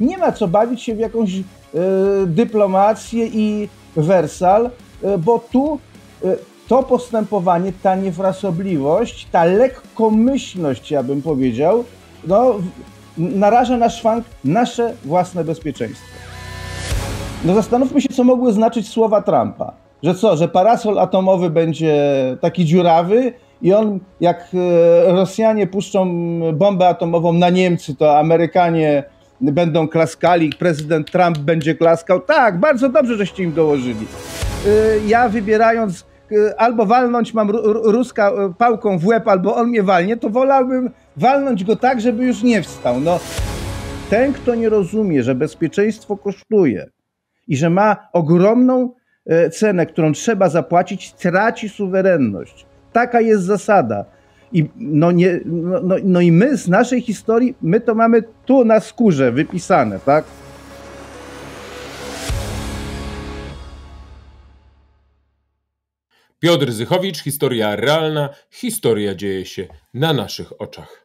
nie ma co bawić się w jakąś e, dyplomację i wersal, e, bo tu e, to postępowanie, ta niefrasobliwość, ta lekkomyślność, ja bym powiedział, no, naraża na szwank nasze własne bezpieczeństwo. No zastanówmy się, co mogły znaczyć słowa Trumpa. Że co, że parasol atomowy będzie taki dziurawy i on, jak Rosjanie puszczą bombę atomową na Niemcy, to Amerykanie będą klaskali, prezydent Trump będzie klaskał. Tak, bardzo dobrze, żeście im dołożyli. Y, ja wybierając y, albo walnąć mam ruska y, pałką w łeb, albo on mnie walnie, to wolałbym walnąć go tak, żeby już nie wstał. No, ten, kto nie rozumie, że bezpieczeństwo kosztuje i że ma ogromną cenę, którą trzeba zapłacić, traci suwerenność. Taka jest zasada. I, no nie, no, no, no i my z naszej historii, my to mamy tu na skórze wypisane, tak? Piotr Zychowicz, historia realna, historia dzieje się na naszych oczach.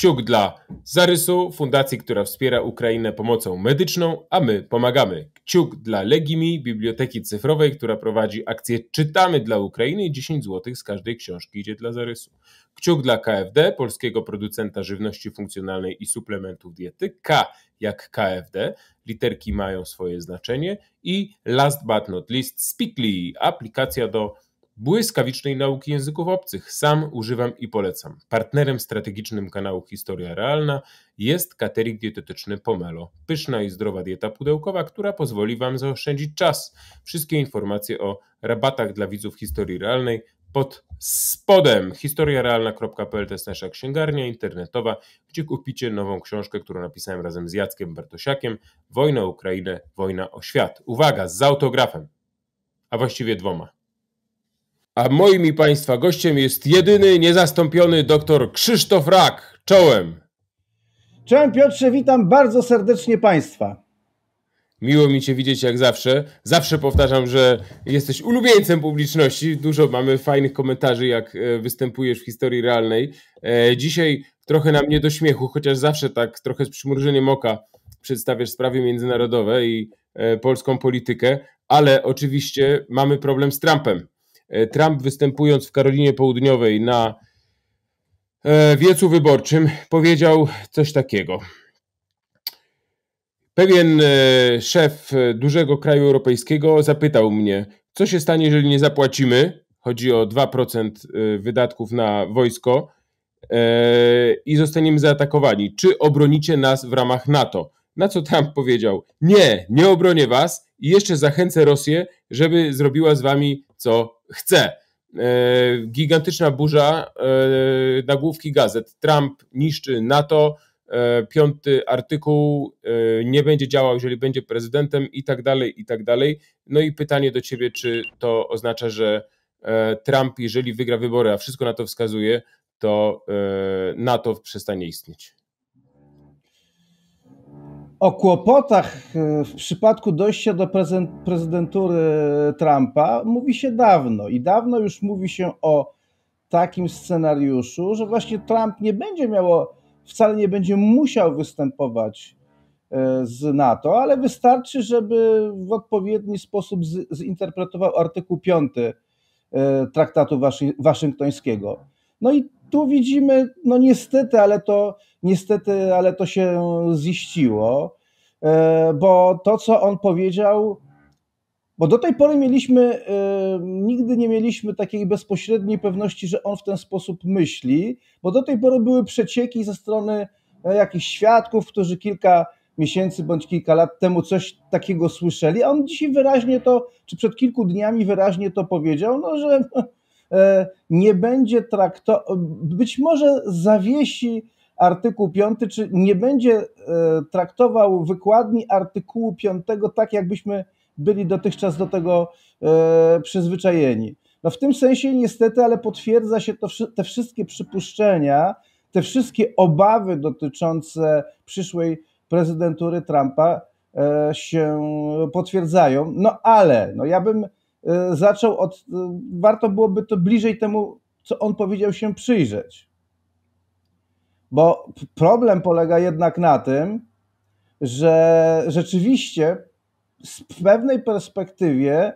Kciuk dla Zarysu, fundacji, która wspiera Ukrainę pomocą medyczną, a my pomagamy. Kciuk dla Legimi, biblioteki cyfrowej, która prowadzi akcję Czytamy dla Ukrainy i 10 zł z każdej książki idzie dla Zarysu. Kciuk dla KFD, polskiego producenta żywności funkcjonalnej i suplementów diety. K jak KFD, literki mają swoje znaczenie. I last but not least, Speakly, aplikacja do błyskawicznej nauki języków obcych. Sam używam i polecam. Partnerem strategicznym kanału Historia Realna jest katerik dietetyczny Pomelo. Pyszna i zdrowa dieta pudełkowa, która pozwoli Wam zaoszczędzić czas. Wszystkie informacje o rabatach dla widzów Historii Realnej pod spodem historiarealna.pl to jest nasza księgarnia internetowa, gdzie kupicie nową książkę, którą napisałem razem z Jackiem Bartosiakiem Wojna o Ukrainę, wojna o świat. Uwaga, z autografem, a właściwie dwoma a moim i Państwa gościem jest jedyny, niezastąpiony dr Krzysztof Rak. Czołem! Czołem Piotrze, witam bardzo serdecznie Państwa. Miło mi Cię widzieć jak zawsze. Zawsze powtarzam, że jesteś ulubieńcem publiczności. Dużo mamy fajnych komentarzy, jak e, występujesz w historii realnej. E, dzisiaj trochę na mnie do śmiechu, chociaż zawsze tak trochę z przymrużeniem oka przedstawiasz sprawy międzynarodowe i e, polską politykę, ale oczywiście mamy problem z Trumpem. E, Trump występując w Karolinie Południowej na e, wiecu wyborczym powiedział coś takiego. Pewien e, szef dużego kraju europejskiego zapytał mnie, co się stanie, jeżeli nie zapłacimy, chodzi o 2% wydatków na wojsko, i zostaniemy zaatakowani. Czy obronicie nas w ramach NATO? Na co Trump powiedział: Nie, nie obronię was i jeszcze zachęcę Rosję, żeby zrobiła z wami co chce. E, gigantyczna burza e, nagłówki gazet. Trump niszczy NATO, e, piąty artykuł nie będzie działał, jeżeli będzie prezydentem i tak dalej, i tak dalej. No i pytanie do ciebie, czy to oznacza, że Trump, jeżeli wygra wybory, a wszystko na to wskazuje, to NATO przestanie istnieć. O kłopotach e, w przypadku dojścia do prezydentury Trumpa mówi się dawno i dawno już mówi się o takim scenariuszu, że właśnie Trump nie będzie miał, wcale nie będzie musiał występować e, z NATO, ale wystarczy, żeby w odpowiedni sposób zinterpretował artykuł 5 e, Traktatu Waszyngtońskiego. No i tu widzimy, no niestety, ale to Niestety, ale to się ziściło, e, bo to, co on powiedział, bo do tej pory mieliśmy, e, nigdy nie mieliśmy takiej bezpośredniej pewności, że on w ten sposób myśli, bo do tej pory były przecieki ze strony e, jakichś świadków, którzy kilka miesięcy bądź kilka lat temu coś takiego słyszeli, a on dzisiaj wyraźnie to, czy przed kilku dniami wyraźnie to powiedział, no że nie będzie traktował, być może zawiesi artykuł 5, czy nie będzie e, traktował wykładni artykułu 5 tak, jakbyśmy byli dotychczas do tego e, przyzwyczajeni. No w tym sensie niestety, ale potwierdza się to, te wszystkie przypuszczenia, te wszystkie obawy dotyczące przyszłej prezydentury Trumpa e, się potwierdzają. No ale no ja bym zaczął od, warto byłoby to bliżej temu, co on powiedział się przyjrzeć. Bo problem polega jednak na tym, że rzeczywiście z pewnej perspektywie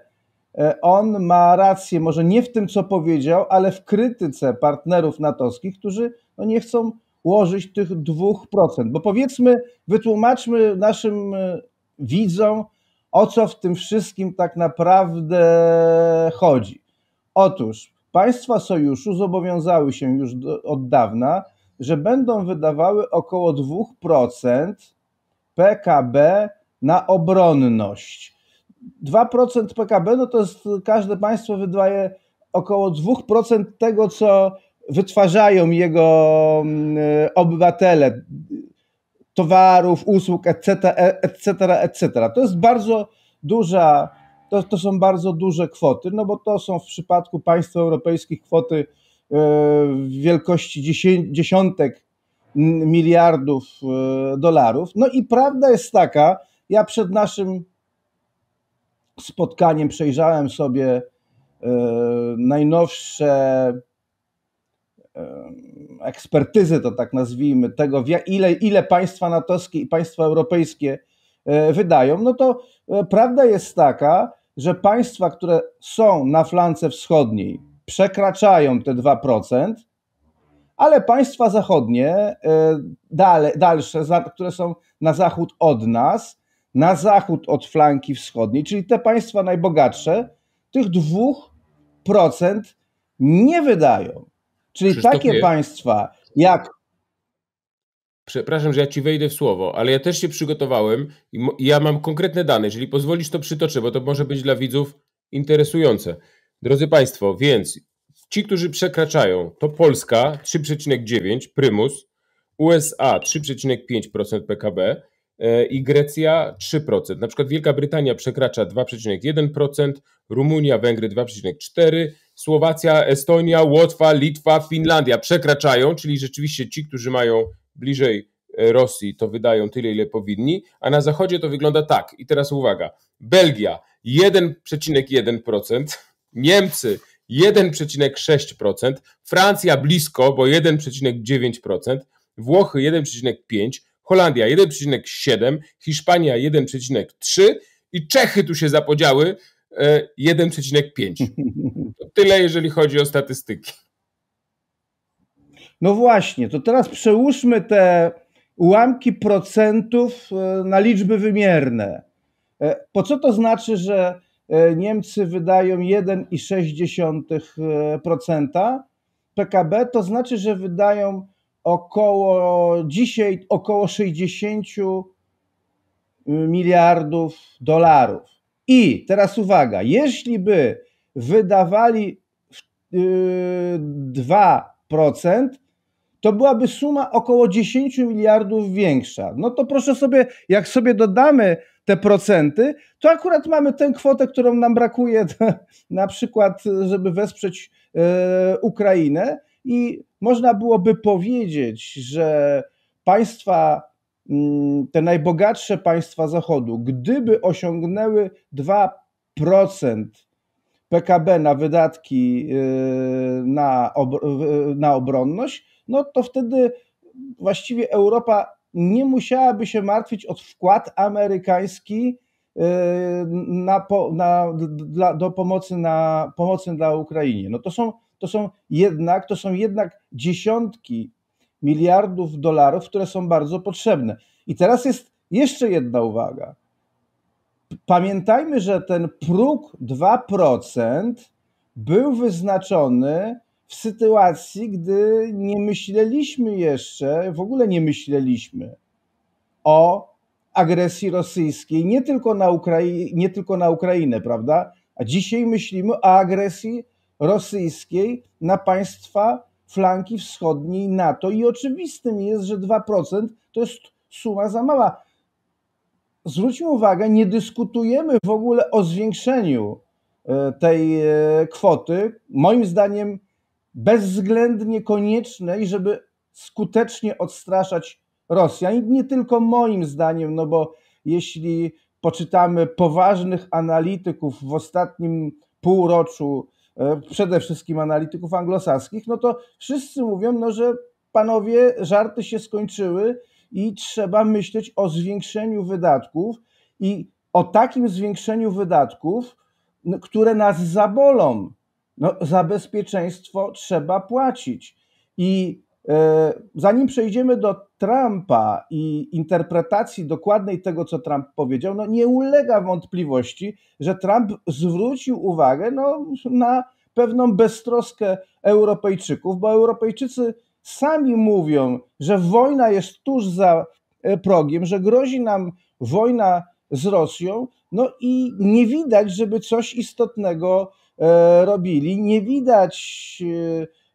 e, on ma rację, może nie w tym, co powiedział, ale w krytyce partnerów natowskich, którzy no nie chcą ułożyć tych 2%. Bo powiedzmy, wytłumaczmy naszym e, widzom, o co w tym wszystkim tak naprawdę chodzi. Otóż państwa sojuszu zobowiązały się już do, od dawna że będą wydawały około 2% PKB na obronność. 2% PKB no to jest każde państwo wydaje około 2% tego, co wytwarzają jego mm, e, obywatele, towarów, usług, etc., etc., etc. To jest bardzo duża, to, to są bardzo duże kwoty, no bo to są w przypadku państw europejskich kwoty E, wielkości dziesiątek miliardów e, dolarów. No i prawda jest taka, ja przed naszym spotkaniem przejrzałem sobie e, najnowsze ekspertyzy, to tak nazwijmy, tego, ile, ile państwa natowskie i państwa europejskie wydają, no to prawda jest taka, że państwa, które są na flance wschodniej, przekraczają te 2%, ale państwa zachodnie, e, dale, dalsze, które są na zachód od nas, na zachód od flanki wschodniej, czyli te państwa najbogatsze, tych 2% nie wydają. Czyli takie państwa jak Przepraszam, że ja ci wejdę w słowo, ale ja też się przygotowałem i ja mam konkretne dane. Jeżeli pozwolisz, to przytoczę, bo to może być dla widzów interesujące. Drodzy Państwo, więc ci, którzy przekraczają, to Polska 3,9 prymus, USA 3,5% PKB i Grecja 3%. Na przykład Wielka Brytania przekracza 2,1%, Rumunia, Węgry 2,4%, Słowacja, Estonia, Łotwa, Litwa, Finlandia przekraczają, czyli rzeczywiście ci, którzy mają bliżej e, Rosji, to wydają tyle, ile powinni, a na zachodzie to wygląda tak. I teraz uwaga: Belgia 1,1%. Niemcy 1,6%, Francja blisko, bo 1,9%, Włochy 1,5%, Holandia 1,7%, Hiszpania 1,3% i Czechy tu się zapodziały 1,5%. E, tyle jeżeli chodzi o statystyki. No właśnie, to teraz przełóżmy te ułamki procentów e, na liczby wymierne. E, po co to znaczy, że E, Niemcy wydają 1,6% PKB, to znaczy, że wydają około dzisiaj około 60 y, miliardów dolarów. I teraz uwaga, jeśli by wydawali 2%, y, to byłaby suma około 10 miliardów większa. No to proszę sobie, jak sobie dodamy te procenty, to akurat mamy tę kwotę, którą nam brakuje na przykład, żeby wesprzeć e, Ukrainę i można byłoby powiedzieć, że państwa, mm, te najbogatsze państwa Zachodu, gdyby osiągnęły 2% PKB na wydatki e, na, na obronność, no to wtedy właściwie Europa nie musiałaby się martwić od wkład amerykański e, na, na, dla, do pomocy, na, pomocy dla Ukrainy. No to są, to są jednak, to są jednak dziesiątki miliardów dolarów, które są bardzo potrzebne. I teraz jest jeszcze jedna uwaga. Pamiętajmy, że ten próg 2% był wyznaczony w sytuacji, gdy nie myśleliśmy jeszcze, w ogóle nie myśleliśmy o agresji rosyjskiej, nie tylko na, Ukrai- nie tylko na Ukrainę, prawda? A dzisiaj myślimy o agresji rosyjskiej na państwa flanki wschodniej NATO i oczywistym jest, że 2% to jest suma za mała. Zwróćmy uwagę, nie dyskutujemy w ogóle o zwiększeniu e, tej e, kwoty. Moim zdaniem bezwzględnie konieczne i żeby skutecznie odstraszać Rosjan. nie tylko moim zdaniem, no bo jeśli poczytamy poważnych analityków w ostatnim półroczu, e, przede wszystkim analityków anglosaskich, no to wszyscy mówią, no, że panowie, żarty się skończyły i trzeba myśleć o zwiększeniu wydatków i o takim zwiększeniu wydatków, które nas zabolą, no, za bezpieczeństwo trzeba płacić. I e, zanim przejdziemy do Trumpa i interpretacji dokładnej tego, co Trump powiedział, no nie ulega wątpliwości, że Trump zwrócił uwagę no, na pewną beztroskę Europejczyków, bo Europejczycy sami mówią, że wojna jest tuż za e, progiem, że grozi nam wojna z Rosją, no i nie widać, żeby coś istotnego E, robili. Nie widać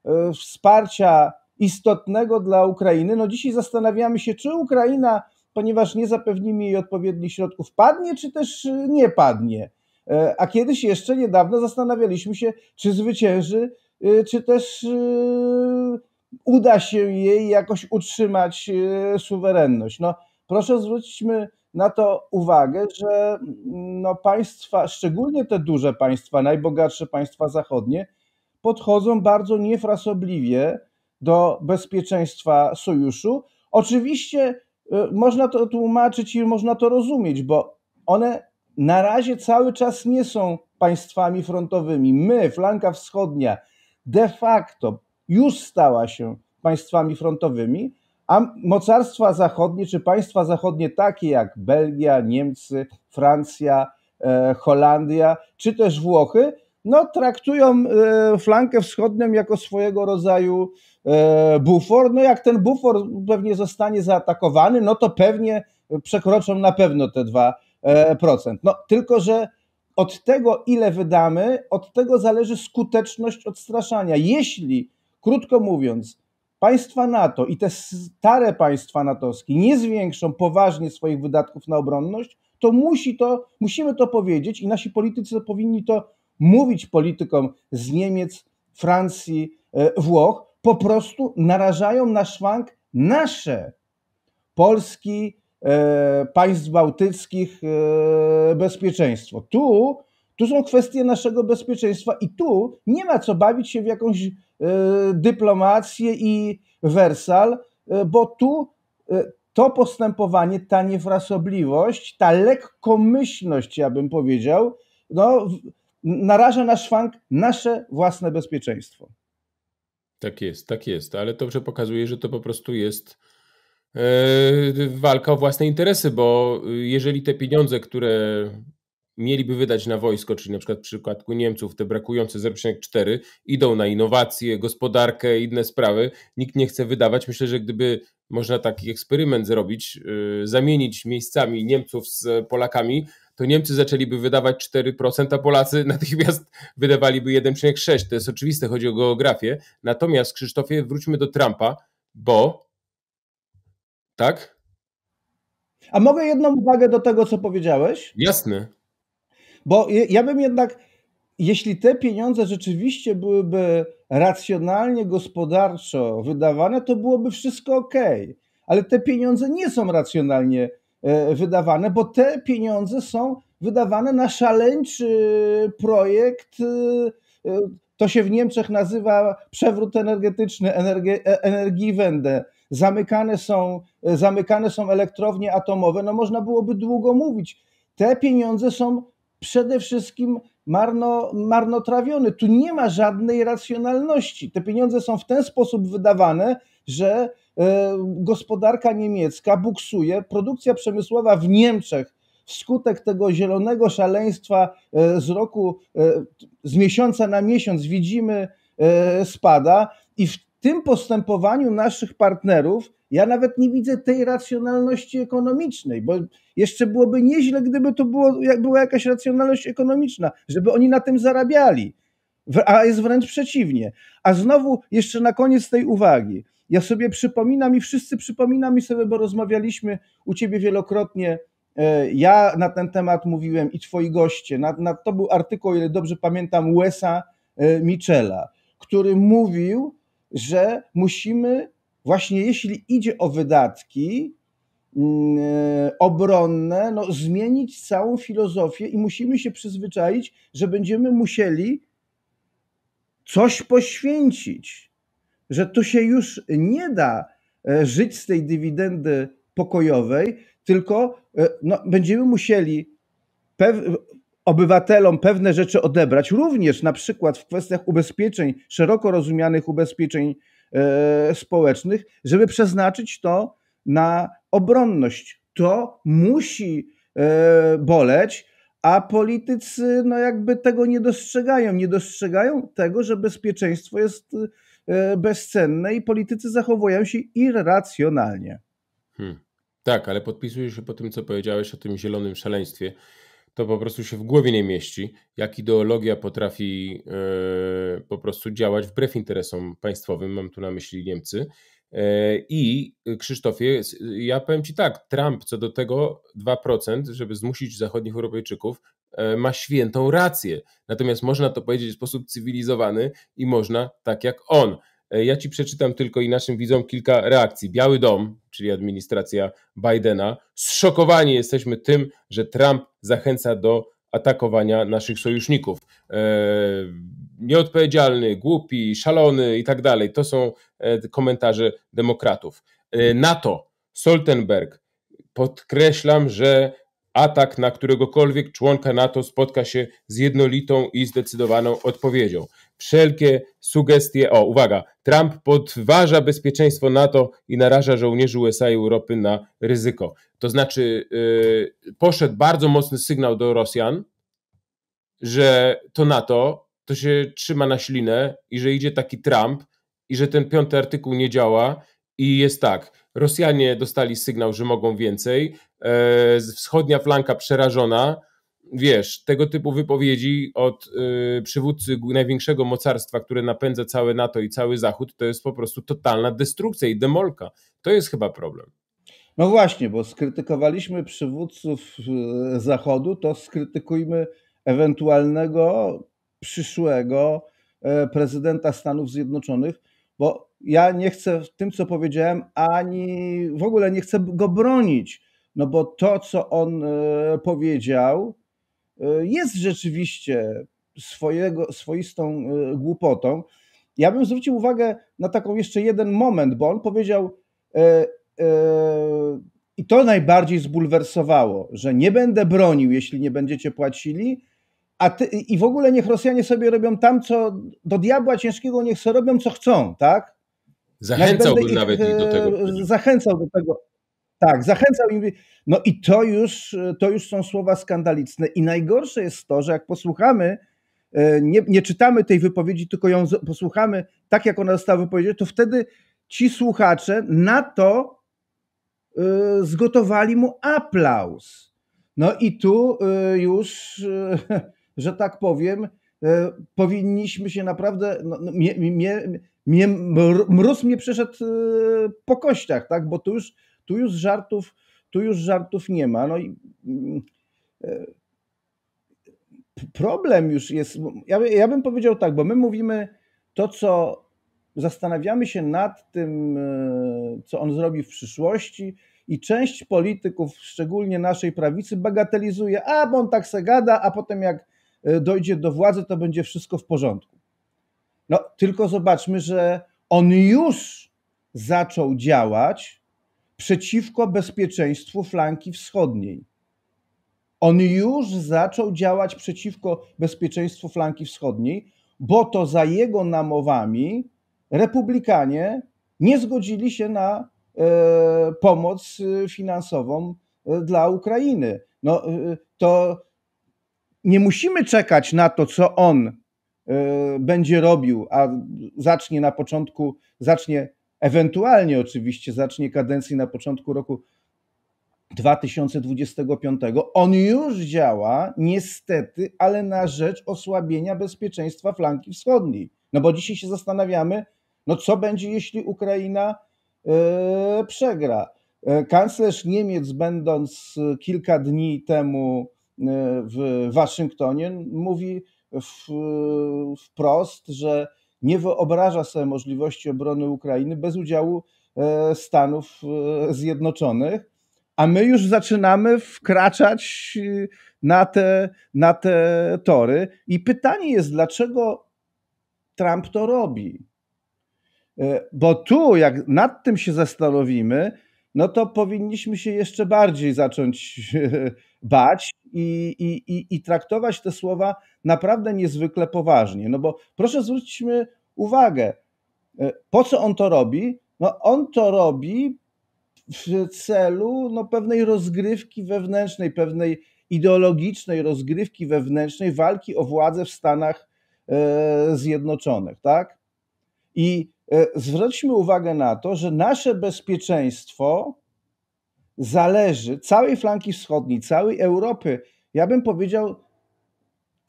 e, e, wsparcia istotnego dla Ukrainy. No dzisiaj zastanawiamy się, czy Ukraina, ponieważ nie zapewnimy jej odpowiednich środków, padnie, czy też nie padnie. A kiedyś jeszcze niedawno zastanawialiśmy się, czy zwycięży, czy też uda się jej jakoś utrzymać suwerenność. No, proszę zwróćmy na to uwagę, że no państwa, szczególnie te duże państwa, najbogatsze państwa zachodnie, podchodzą bardzo niefrasobliwie do bezpieczeństwa sojuszu. Oczywiście y, można to tłumaczyć i można to rozumieć, bo one na razie cały czas nie są państwami frontowymi. My, flanka wschodnia, de facto już stała się państwami frontowymi, a mocarstwa zachodnie, czy państwa zachodnie takie jak Belgia, Niemcy, Francja, e, Holandia, czy też Włochy, no, traktują e, flankę wschodnią jako swojego rodzaju e, bufor. No, jak ten bufor pewnie zostanie zaatakowany, no to pewnie przekroczą na pewno te 2%. No, tylko że od tego, ile wydamy, od tego zależy skuteczność odstraszania. Jeśli, krótko mówiąc, Państwa NATO i te stare państwa natowskie nie zwiększą poważnie swoich wydatków na obronność, to, musi to musimy to powiedzieć i nasi politycy powinni to mówić politykom z Niemiec, Francji, e, Włoch. Po prostu narażają na szwank nasze Polski, e, państw bałtyckich e, bezpieczeństwo. Tu tu są kwestie naszego bezpieczeństwa i tu nie ma co bawić się w jakąś e, dyplomację i wersal, e, bo tu e, to postępowanie, ta niefrasobliwość, ta lekkomyślność, ja bym powiedział, no, naraża na szwank nasze własne bezpieczeństwo. Tak jest, tak jest, ale to dobrze pokazuje, że to po prostu jest walka o własne interesy, bo jeżeli te pieniądze, które mieliby wydać na wojsko, czyli na przykład w przypadku Niemców te brakujące 0,4 idą na innowacje, gospodarkę i inne sprawy. Nikt nie chce wydawać. Myślę, że gdyby można taki eksperyment zrobić, y, zamienić miejscami Niemców z Polakami, to Niemcy zaczęliby wydawać 4%, a Polacy natychmiast wydawaliby 1,6%. To jest oczywiste, chodzi o geografię. Natomiast, Krzysztofie, wróćmy do Trumpa, bo. Tak? A mogę jedną uwagę do tego, co powiedziałeś? Jasne. Bo ja bym jednak, jeśli te pieniądze rzeczywiście byłyby racjonalnie, gospodarczo wydawane, to byłoby wszystko ok. Ale te pieniądze nie są racjonalnie e, wydawane, bo te pieniądze są wydawane na szaleńczy projekt. E, e, to się w Niemczech nazywa przewrót energetyczny, Energiewende. Zamykane są, zamykane są elektrownie atomowe. No można byłoby długo mówić. Te pieniądze są przede wszystkim marno, marnotrawiony. Tu nie ma żadnej racjonalności. Te pieniądze są w ten sposób wydawane, że e, gospodarka niemiecka buksuje, produkcja przemysłowa w Niemczech wskutek tego zielonego szaleństwa e, z roku, e, z miesiąca na miesiąc widzimy spada i w tym postępowaniu naszych partnerów ja nawet nie widzę tej racjonalności ekonomicznej, bo jeszcze byłoby nieźle, gdyby to było, jak była jakaś racjonalność ekonomiczna, żeby oni na tym zarabiali. A jest wręcz przeciwnie. A znowu jeszcze na koniec tej uwagi. Ja sobie przypominam i wszyscy przypominam sobie, bo rozmawialiśmy u ciebie wielokrotnie. E, ja na ten temat mówiłem i twoi goście. Na, na to był artykuł, ile dobrze pamiętam, Wesa e, Michela, który mówił, że musimy właśnie jeśli idzie o wydatki mm, e, obronne, no, zmienić całą filozofię i musimy się przyzwyczaić, że będziemy musieli coś poświęcić, że tu się już nie da e, żyć z tej dywidendy pokojowej, tylko e, no, będziemy musieli pew- obywatelom pewne rzeczy odebrać, również na przykład w kwestiach ubezpieczeń, szeroko rozumianych ubezpieczeń E, społecznych, żeby przeznaczyć to na obronność. To musi e, boleć, a politycy no jakby tego nie dostrzegają. Nie dostrzegają tego, że bezpieczeństwo jest e, bezcenne i politycy zachowują się irracjonalnie. Hmm. Tak, ale podpisuję się po tym, co powiedziałeś o tym zielonym szaleństwie to po prostu się w głowie nie mieści, jak ideologia potrafi e, po prostu działać wbrew interesom państwowym, mam tu na myśli Niemcy. E, I Krzysztofie, ja powiem Ci tak, Trump co do tego 2%, żeby zmusić zachodnich Europejczyków, e, ma świętą rację. Natomiast można to powiedzieć w sposób cywilizowany i można tak jak on. E, ja ci przeczytam tylko i naszym widzom kilka reakcji. Biały Dom, czyli administracja Bidena, zszokowani jesteśmy tym, że Trump zachęca do atakowania naszych sojuszników. E, nieodpowiedzialny, głupi, szalony i tak dalej. To są e, komentarze demokratów. NATO, Stoltenberg, podkreślam, że atak na któregokolwiek członka NATO spotka się z jednolitą i zdecydowaną odpowiedzią wszelkie sugestie. O, uwaga, Trump podważa bezpieczeństwo NATO i naraża żołnierzy USA i Europy na ryzyko. To znaczy, yy, poszedł bardzo mocny sygnał do Rosjan, że to NATO to się trzyma na ślinę i że idzie taki Trump i że ten piąty artykuł nie działa. I jest tak, Rosjanie dostali sygnał, że mogą więcej, y, wschodnia flanka przerażona, wiesz, tego typu wypowiedzi od y, przywódcy największego mocarstwa, które napędza całe NATO i cały Zachód, to jest po prostu totalna destrukcja i demolka. To jest chyba problem. No właśnie, bo skrytykowaliśmy przywódców y, Zachodu, to skrytykujmy ewentualnego przyszłego y, prezydenta Stanów Zjednoczonych, bo ja nie chcę w tym, co powiedziałem, ani w ogóle nie chcę go bronić. No bo to, co on y, powiedział, E, jest rzeczywiście swojego, swoistą e, głupotą. Ja bym zwrócił uwagę na taką jeszcze jeden moment, bo on powiedział, e, i to najbardziej zbulwersowało, że nie będę bronił, jeśli nie będziecie płacili, a ty, i w ogóle niech Rosjanie sobie robią tam, co do diabła ciężkiego, niech sobie robią, co chcą, tak? Zachęcałbym nawet ich do tego. Zachęcał do tego. Tak, zachęcał i mówi, no i to już, to już są słowa skandaliczne. I najgorsze jest to, że jak posłuchamy, e, nie, nie czytamy tej wypowiedzi, tylko ją posłuchamy tak, jak ona została wypowiedziana, to wtedy ci słuchacze na to e, zgotowali mu aplauz. No i tu e, już, że tak powiem, powinniśmy się naprawdę. No, no mróz mnie przeszedł po kościach, tak? bo tu już tu już żartów, tu już żartów nie ma. No i e, problem już jest. Ja, ja bym powiedział tak, bo my mówimy to, co zastanawiamy się nad tym, e, co on zrobi w przyszłości. I część polityków, szczególnie naszej prawicy, bagatelizuje, a bo on tak se gada, a potem jak e, dojdzie do władzy, to będzie wszystko w porządku. No, tylko zobaczmy, że on już zaczął działać przeciwko bezpieczeństwu flanki wschodniej. On już zaczął działać przeciwko bezpieczeństwu flanki wschodniej, bo to za jego namowami republikanie nie zgodzili się na e, pomoc e, finansową e, dla Ukrainy. No, to nie musimy czekać na to, co on będzie robił, a zacznie na początku, zacznie Ewentualnie oczywiście zacznie kadencję na początku roku 2025. On już działa, niestety, ale na rzecz osłabienia bezpieczeństwa flanki wschodniej. No bo dzisiaj się zastanawiamy, no co będzie, jeśli Ukraina yy, przegra. E, kanclerz Niemiec, będąc e, kilka dni temu w Waszyngtonie, mówi w, wprost, że nie wyobraża sobie możliwości obrony Ukrainy bez udziału e, Stanów e, Zjednoczonych, a my już zaczynamy wkraczać e, na te, na te tory. I pytanie jest, dlaczego Trump to robi? Bo tu, jak nad tym się zastanowimy, no to powinniśmy się jeszcze bardziej zacząć bać i, i, i, i traktować te słowa naprawdę niezwykle poważnie. No bo proszę zwróćmy uwagę, e, po co on to robi? No on to robi w celu no, pewnej rozgrywki wewnętrznej, pewnej ideologicznej rozgrywki wewnętrznej, walki o władzę w Stanach e, Zjednoczonych, tak? I e, zwróćmy uwagę na to, że nasze bezpieczeństwo zależy całej flanki wschodniej, całej Europy. Ja bym powiedział,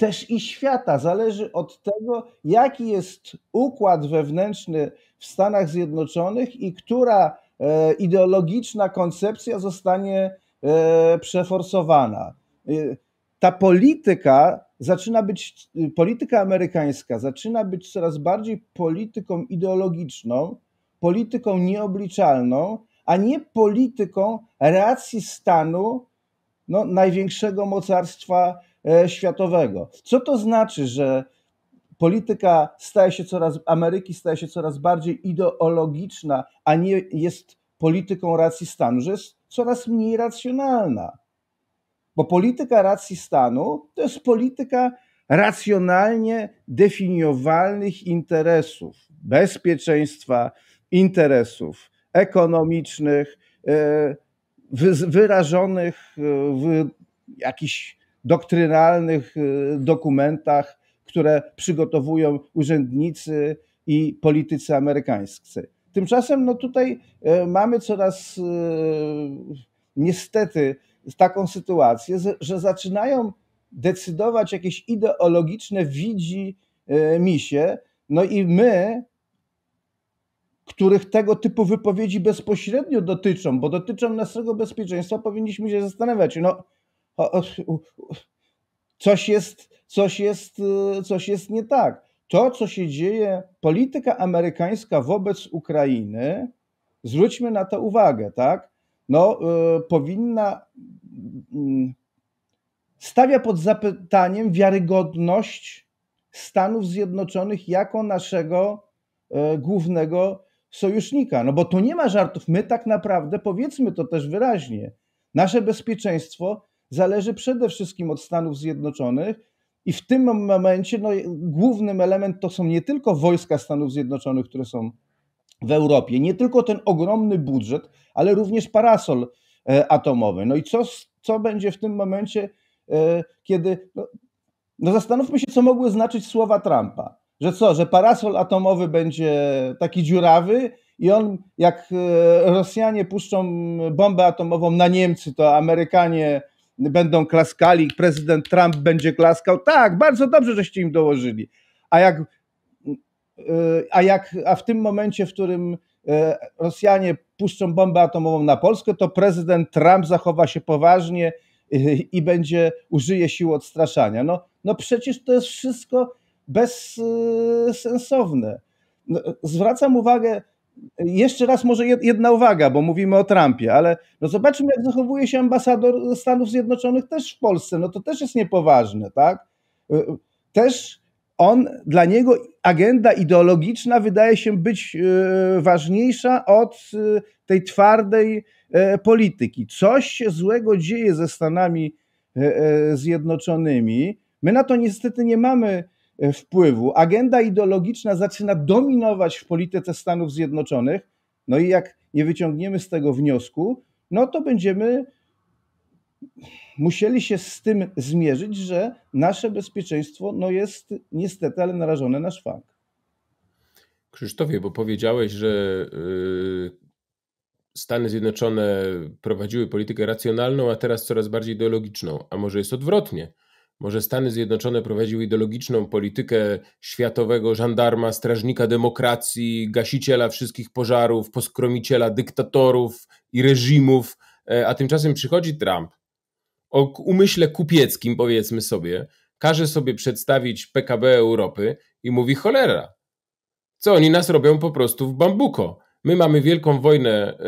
też i świata. Zależy od tego, jaki jest układ wewnętrzny w Stanach Zjednoczonych i która e, ideologiczna koncepcja zostanie e, przeforsowana. E, ta polityka zaczyna być, polityka amerykańska zaczyna być coraz bardziej polityką ideologiczną, polityką nieobliczalną, a nie polityką racji stanu no, największego mocarstwa E, światowego. Co to znaczy, że polityka staje się coraz, Ameryki staje się coraz bardziej ideologiczna, a nie jest polityką racji stanu, że jest coraz mniej racjonalna. Bo polityka racji stanu to jest polityka racjonalnie definiowalnych interesów, bezpieczeństwa, interesów ekonomicznych, e, wyrażonych w jakichś doktrynalnych y, dokumentach, które przygotowują urzędnicy i politycy amerykańscy. Tymczasem no tutaj y, mamy coraz y, niestety taką sytuację, że zaczynają decydować jakieś ideologiczne widzi misie, no i my, których tego typu wypowiedzi bezpośrednio dotyczą, bo dotyczą naszego bezpieczeństwa, powinniśmy się zastanawiać, no coś jest, coś jest, y, coś jest nie tak. To, co się dzieje, polityka amerykańska wobec Ukrainy, zwróćmy na to uwagę, tak? No, y, powinna y, stawia pod zapytaniem wiarygodność Stanów Zjednoczonych jako naszego y, głównego sojusznika. No bo tu nie ma żartów. My tak naprawdę, powiedzmy to też wyraźnie, nasze bezpieczeństwo zależy przede wszystkim od Stanów Zjednoczonych. I w tym momencie no, głównym element to są nie tylko wojska Stanów Zjednoczonych, które są w Europie, nie tylko ten ogromny budżet, ale również parasol e, atomowy. No i co, co będzie w tym momencie, e, kiedy. No, no zastanówmy się, co mogły znaczyć słowa Trumpa. Że co, że parasol atomowy będzie taki dziurawy i on, jak e, Rosjanie puszczą bombę atomową na Niemcy, to Amerykanie będą klaskali, prezydent Trump będzie klaskał. Tak, bardzo dobrze, żeście im dołożyli. A jak, e, a jak a w tym momencie, w którym e, Rosjanie puszczą bombę atomową na Polskę, to prezydent Trump zachowa się poważnie e, i będzie użyje sił odstraszania. No, no przecież to jest wszystko bezsensowne. No, zwracam uwagę jeszcze raz może jedna uwaga, bo mówimy o Trumpie, ale no zobaczmy, jak zachowuje się ambasador Stanów Zjednoczonych też w Polsce. No to też jest niepoważne, tak? Y, y, też on, dla niego agenda ideologiczna wydaje się być y, ważniejsza od tej twardej e, polityki. Coś się złego dzieje ze Stanami e, e, Zjednoczonymi. My na to niestety nie mamy E, wpływu. Agenda ideologiczna zaczyna dominować w polityce Stanów Zjednoczonych. No i jak nie wyciągniemy z tego wniosku, no to będziemy musieli się z tym zmierzyć, że nasze bezpieczeństwo no jest niestety, ale narażone na szwank. Krzysztofie, bo powiedziałeś, że y, Stany Zjednoczone prowadziły politykę racjonalną, a teraz coraz bardziej ideologiczną. A może jest odwrotnie? Może Stany Zjednoczone prowadziły ideologiczną politykę światowego żandarma, strażnika demokracji, gasiciela wszystkich pożarów, poskromiciela dyktatorów i reżimów, e, a tymczasem przychodzi Trump o umyśle kupieckim, powiedzmy sobie, każe sobie przedstawić PKB Europy i mówi cholera. Co oni nas robią po prostu w bambuko? My mamy wielką wojnę, e,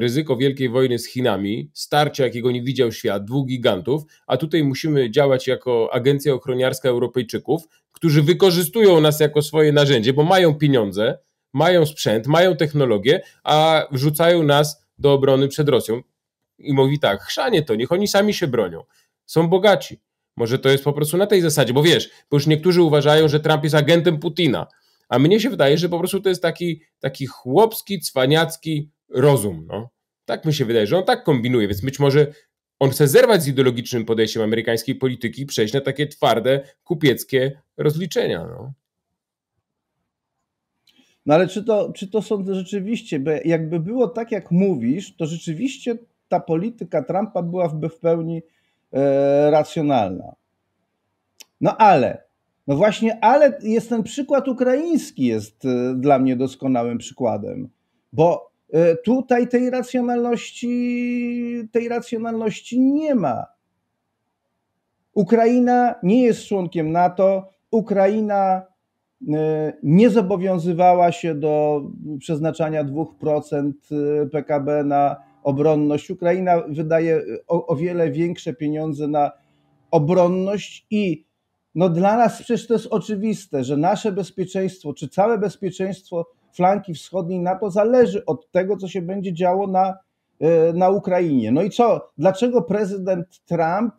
ryzyko wielkiej wojny z Chinami, starcia, jakiego nie widział świat, dwóch gigantów, a tutaj musimy działać jako agencja ochroniarska Europejczyków, którzy wykorzystują nas jako swoje narzędzie, bo mają pieniądze, mają sprzęt, mają technologię, a wrzucają nas do obrony przed Rosją. I mówi tak, chrzanie to, niech oni sami się bronią. Są bogaci. Może to jest po prostu na tej zasadzie, bo wiesz, bo już niektórzy uważają, że Trump jest agentem Putina a mnie się wydaje, że po prostu to jest taki, taki chłopski, cwaniacki rozum. No. Tak mi się wydaje, że on tak kombinuje, więc być może on chce zerwać z ideologicznym podejściem amerykańskiej polityki i przejść na takie twarde, kupieckie rozliczenia. No. No ale czy to, czy to są rzeczywiście, bo jakby było tak, jak mówisz, to rzeczywiście ta polityka Trumpa była w, w pełni e, racjonalna. No ale no właśnie, ale jest ten przykład ukraiński jest y, dla mnie doskonałym przykładem, bo y, tutaj tej racjonalności, tej racjonalności nie ma. Ukraina nie jest członkiem NATO, Ukraina y, nie zobowiązywała się do przeznaczania 2% PKB na obronność. Ukraina wydaje o, o wiele większe pieniądze na obronność i no dla nas przecież to jest oczywiste, że nasze bezpieczeństwo, czy całe bezpieczeństwo flanki wschodniej NATO zależy od tego, co się będzie działo na, e, na Ukrainie. No i co? Dlaczego prezydent Trump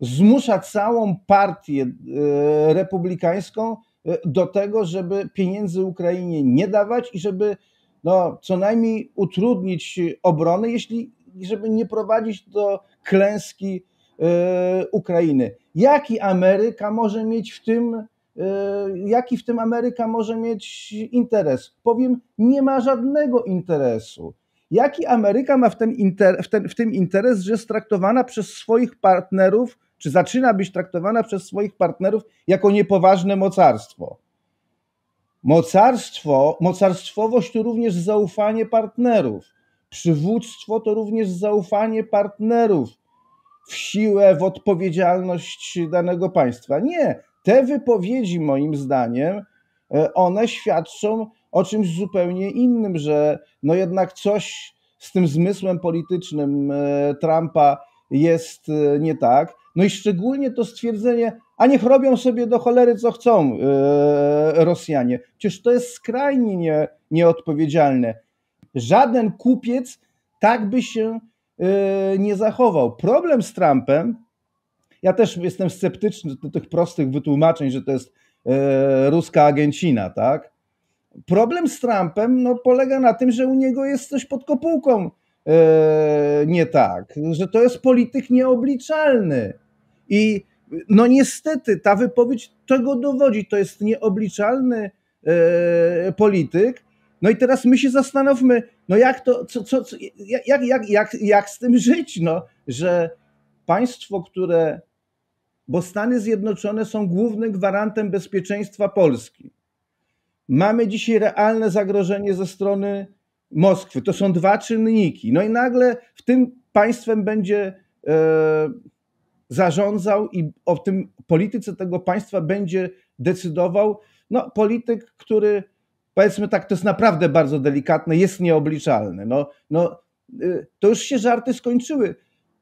zmusza całą partię e, republikańską e, do tego, żeby pieniędzy Ukrainie nie dawać i żeby no, co najmniej utrudnić obronę, jeśli żeby nie prowadzić do klęski Ukrainy jaki Ameryka może mieć w tym, e, jaki w tym Ameryka może mieć interes? Powiem, nie ma żadnego interesu. Jaki Ameryka ma w, ten inter, w, ten, w tym interes, że jest traktowana przez swoich partnerów, czy zaczyna być traktowana przez swoich partnerów jako niepoważne mocarstwo? Mocarstwo, mocarstwowość to również zaufanie partnerów. Przywództwo to również zaufanie partnerów w siłę, w odpowiedzialność danego państwa. Nie, te wypowiedzi moim zdaniem, e, one świadczą o czymś zupełnie innym, że no jednak coś z tym zmysłem politycznym e, Trumpa jest e, nie tak. No i szczególnie to stwierdzenie, a niech robią sobie do cholery co chcą Rosjanie. Przecież to jest skrajnie nie, nieodpowiedzialne. Żaden kupiec tak by się Y, nie zachował. Problem z Trumpem, ja też jestem sceptyczny do tych prostych wytłumaczeń, że to jest y, ruska agencina, tak? Problem z Trumpem no, polega na tym, że u niego jest coś pod kopułką y, nie tak, że to jest polityk nieobliczalny. I no niestety ta wypowiedź tego dowodzi, to jest nieobliczalny polityk. No i teraz my się zastanówmy, no jak to, co, co, co, jak, jak, jak, jak z tym żyć, no, że państwo, które, bo Stany Zjednoczone są głównym gwarantem bezpieczeństwa Polski. Mamy dzisiaj realne zagrożenie ze strony Moskwy. To są dwa czynniki. No i nagle w tym państwem będzie e, zarządzał i o tym polityce tego państwa będzie decydował no, polityk, który powiedzmy tak, to jest naprawdę bardzo delikatne, jest nieobliczalne. No, no, y, to już się żarty skończyły.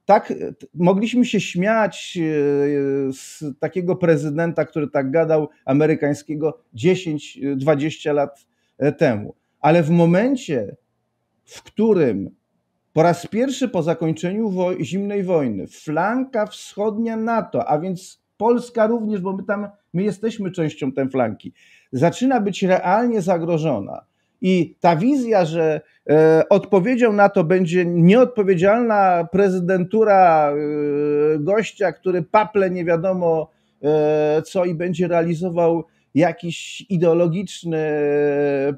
Tak, mogliśmy się śmiać y, z takiego prezydenta, który tak gadał, amerykańskiego 10-20 y, lat e, temu. Ale w momencie, w którym po raz pierwszy po zakończeniu zimnej wojny flanka wschodnia NATO, a więc Polska również, bo my tam my jesteśmy częścią tej flanki, zaczyna być realnie zagrożona. I ta wizja, że e, odpowiedzią na to będzie nieodpowiedzialna prezydentura e, gościa, który paple nie wiadomo e, co i będzie realizował jakiś ideologiczny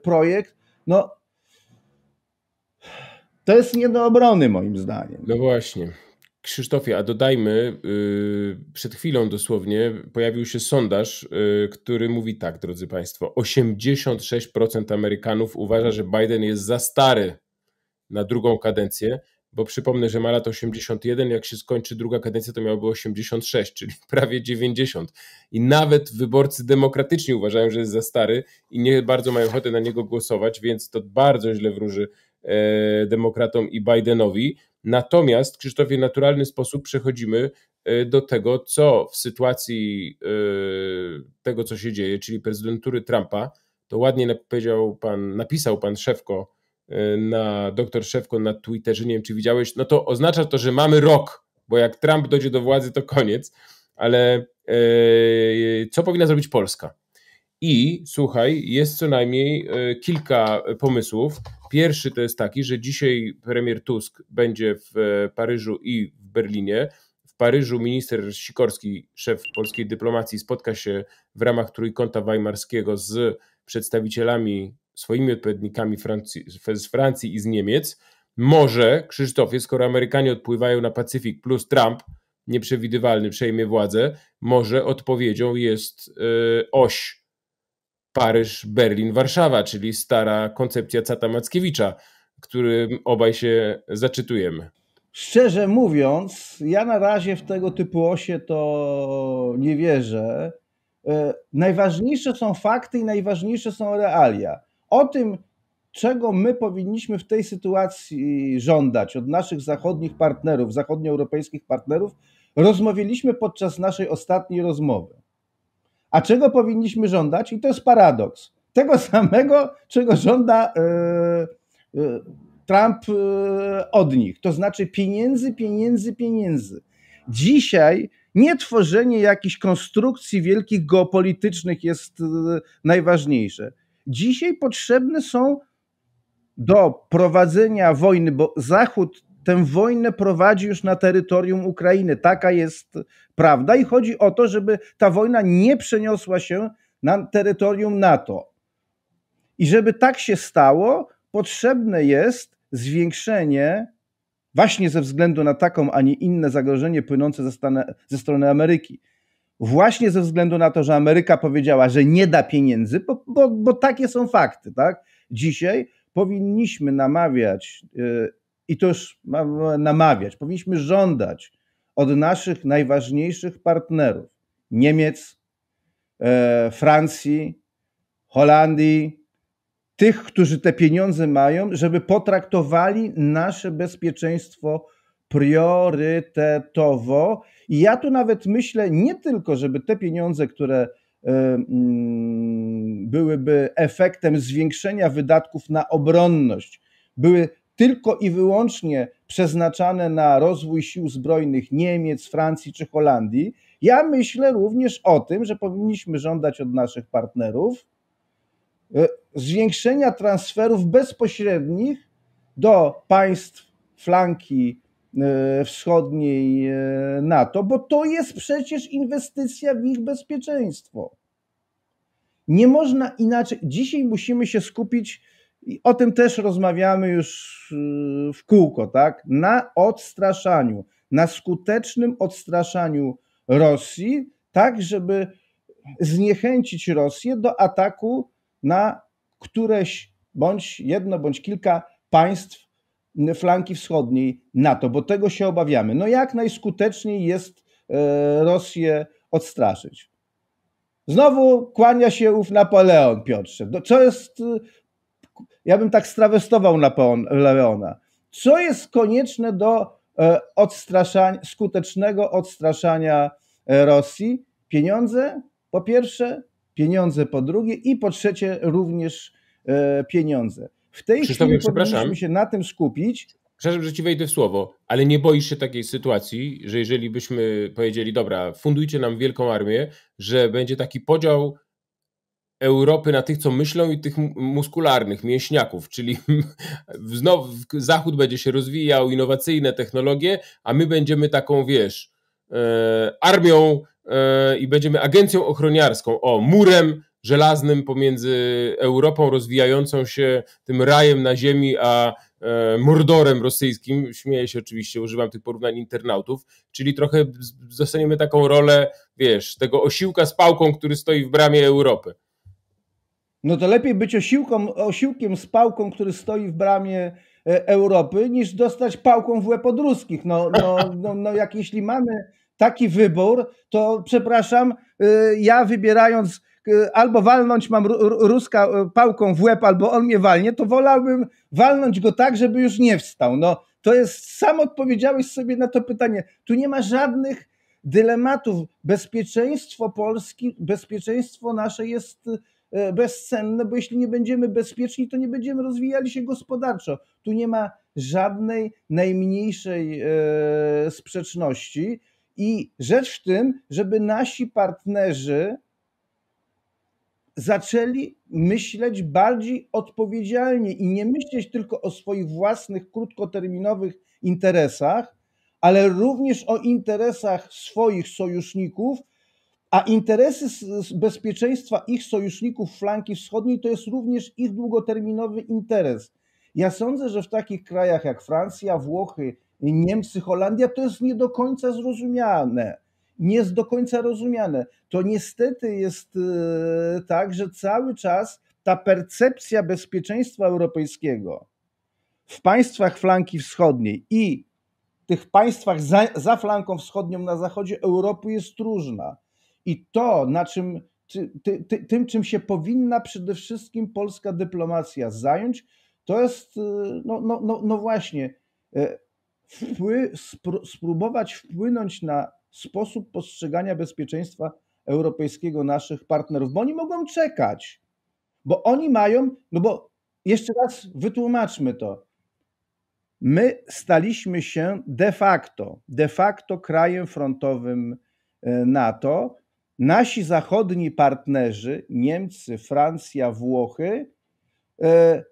projekt, no to jest nie do obrony moim zdaniem. No właśnie. Krzysztofie, a dodajmy, y, przed chwilą dosłownie pojawił się sondaż, y, który mówi tak, drodzy Państwo: 86% Amerykanów uważa, że Biden jest za stary na drugą kadencję, bo przypomnę, że ma lat 81, jak się skończy druga kadencja, to miałoby 86, czyli prawie 90. I nawet wyborcy demokratyczni uważają, że jest za stary i nie bardzo mają ochotę na niego głosować, więc to bardzo źle wróży e, demokratom i Bidenowi. Natomiast, Krzysztofie, w naturalny sposób przechodzimy e, do tego, co w sytuacji e, tego, co się dzieje, czyli prezydentury Trumpa, to ładnie powiedział pan, napisał pan Szewko e, na doktor Szewko na Twitterze, nie wiem czy widziałeś, no to oznacza to, że mamy rok, bo jak Trump dojdzie do władzy, to koniec, ale co powinna zrobić Polska? I słuchaj, jest co najmniej e, kilka e, pomysłów. Pierwszy to jest taki, że dzisiaj premier Tusk będzie w e, Paryżu i w Berlinie. W Paryżu minister Sikorski, szef polskiej dyplomacji, spotka się w ramach Trójkąta Weimarskiego z przedstawicielami, swoimi odpowiednikami Francji, z Francji i z Niemiec. Może, Krzysztofie, skoro Amerykanie odpływają na Pacyfik plus Trump, nieprzewidywalny, przejmie władzę, może odpowiedzią jest oś Paryż, Berlin, Warszawa, czyli stara koncepcja Cata Mackiewicza, którym obaj się zaczytujemy. Szczerze mówiąc, ja na razie w tego typu osie to nie wierzę. E, najważniejsze są fakty i najważniejsze są realia. O tym, czego my powinniśmy w tej sytuacji żądać od naszych zachodnich partnerów, zachodnioeuropejskich partnerów, rozmawialiśmy podczas naszej ostatniej rozmowy. A czego powinniśmy żądać? I to jest paradoks. Tego samego, czego żąda e, e, Trump e, od nich. To znaczy pieniędzy, pieniędzy, pieniędzy. Dzisiaj nie tworzenie jakichś konstrukcji wielkich geopolitycznych jest najważniejsze. Dzisiaj potrzebne są do prowadzenia wojny, bo Zachód tę wojnę prowadzi już na terytorium Ukrainy. Taka jest prawda i chodzi o to, żeby ta wojna nie przeniosła się na terytorium NATO. I żeby tak się stało, potrzebne jest zwiększenie właśnie ze względu na taką, a nie inne zagrożenie płynące ze, stane, ze strony Ameryki. Właśnie ze względu na to, że Ameryka powiedziała, że nie da pieniędzy, bo, bo, bo takie są fakty. Tak? Dzisiaj powinniśmy namawiać y, i to już namawiać, powinniśmy żądać od naszych najważniejszych partnerów Niemiec, e, Francji, Holandii, tych, którzy te pieniądze mają, żeby potraktowali nasze bezpieczeństwo priorytetowo. I ja tu nawet myślę nie tylko, żeby te pieniądze, które e, mm, byłyby efektem zwiększenia wydatków na obronność, były tylko i wyłącznie przeznaczane na rozwój sił zbrojnych Niemiec, Francji czy Holandii, ja myślę również o tym, że powinniśmy żądać od naszych partnerów e, zwiększenia transferów bezpośrednich do państw flanki e, wschodniej e, NATO, bo to jest przecież inwestycja w ich bezpieczeństwo. Nie można inaczej. Dzisiaj musimy się skupić i o tym też rozmawiamy już y, w kółko, tak? Na odstraszaniu, na skutecznym odstraszaniu Rosji, tak, żeby zniechęcić Rosję do ataku na któreś bądź jedno bądź kilka państw flanki wschodniej NATO, bo tego się obawiamy. No jak najskuteczniej jest e, Rosję odstraszyć? Znowu kłania się ów Napoleon, Piotrze. No co jest ja bym tak strawestował Napoleona. Co jest konieczne do e, odstraszania, skutecznego odstraszania e, Rosji? Pieniądze po pierwsze, pieniądze po drugie i po trzecie również e, pieniądze. W tej Krzysztofie, chwili powinniśmy się na tym skupić. Przepraszam, że ci wejdę w słowo, ale nie boisz się takiej sytuacji, że jeżeli byśmy powiedzieli, dobra, fundujcie nam wielką armię, że będzie taki podział Europy na tych, co myślą i tych muskularnych, mięśniaków, czyli znowu Zachód będzie się rozwijał, innowacyjne technologie, a my będziemy taką, wiesz, e, armią e, i będziemy agencją ochroniarską, o, murem żelaznym pomiędzy Europą rozwijającą się, tym rajem na ziemi, a e, mordorem rosyjskim. Śmieję się oczywiście, używam tych porównań internautów, czyli trochę zostaniemy taką rolę, wiesz, tego osiłka z pałką, który stoi w bramie Europy. No to lepiej być osiłką, osiłkiem z pałką, który stoi w bramie e, Europy, niż dostać pałką w łeb od ruskich. No, no, no, no jak jeśli mamy taki wybór, to przepraszam, e, ja wybierając e, albo walnąć mam ruska pałką w łeb, albo on mnie walnie, to wolałbym walnąć go tak, żeby już nie wstał. No, to jest, sam odpowiedziałeś sobie na to pytanie. Tu nie ma żadnych dylematów. Bezpieczeństwo Polski, bezpieczeństwo nasze jest E, bezcenne, bo jeśli nie będziemy bezpieczni, to nie będziemy rozwijali się gospodarczo. Tu nie ma żadnej najmniejszej e, sprzeczności. I rzecz w tym, żeby nasi partnerzy zaczęli myśleć bardziej odpowiedzialnie i nie myśleć tylko o swoich własnych krótkoterminowych interesach, ale również o interesach swoich sojuszników, a interesy bezpieczeństwa ich sojuszników flanki wschodniej to jest również ich długoterminowy interes. Ja sądzę, że w takich krajach jak Francja, Włochy, Niemcy, Holandia to jest nie do końca zrozumiane. Nie jest do końca rozumiane. To niestety jest e, tak, że cały czas ta percepcja bezpieczeństwa europejskiego w państwach flanki wschodniej i tych państwach za, za flanką wschodnią na zachodzie Europy jest różna. I to, na czym, ty, ty, ty, tym, czym się powinna przede wszystkim polska dyplomacja zająć, to jest, y, no, no, no, no właśnie, e, wpły, spróbować wpłynąć na sposób postrzegania bezpieczeństwa europejskiego naszych partnerów, bo oni mogą czekać, bo oni mają, no bo jeszcze raz wytłumaczmy to. My staliśmy się de facto, de facto krajem frontowym e, NATO, Nasi zachodni partnerzy, Niemcy, Francja, Włochy, e,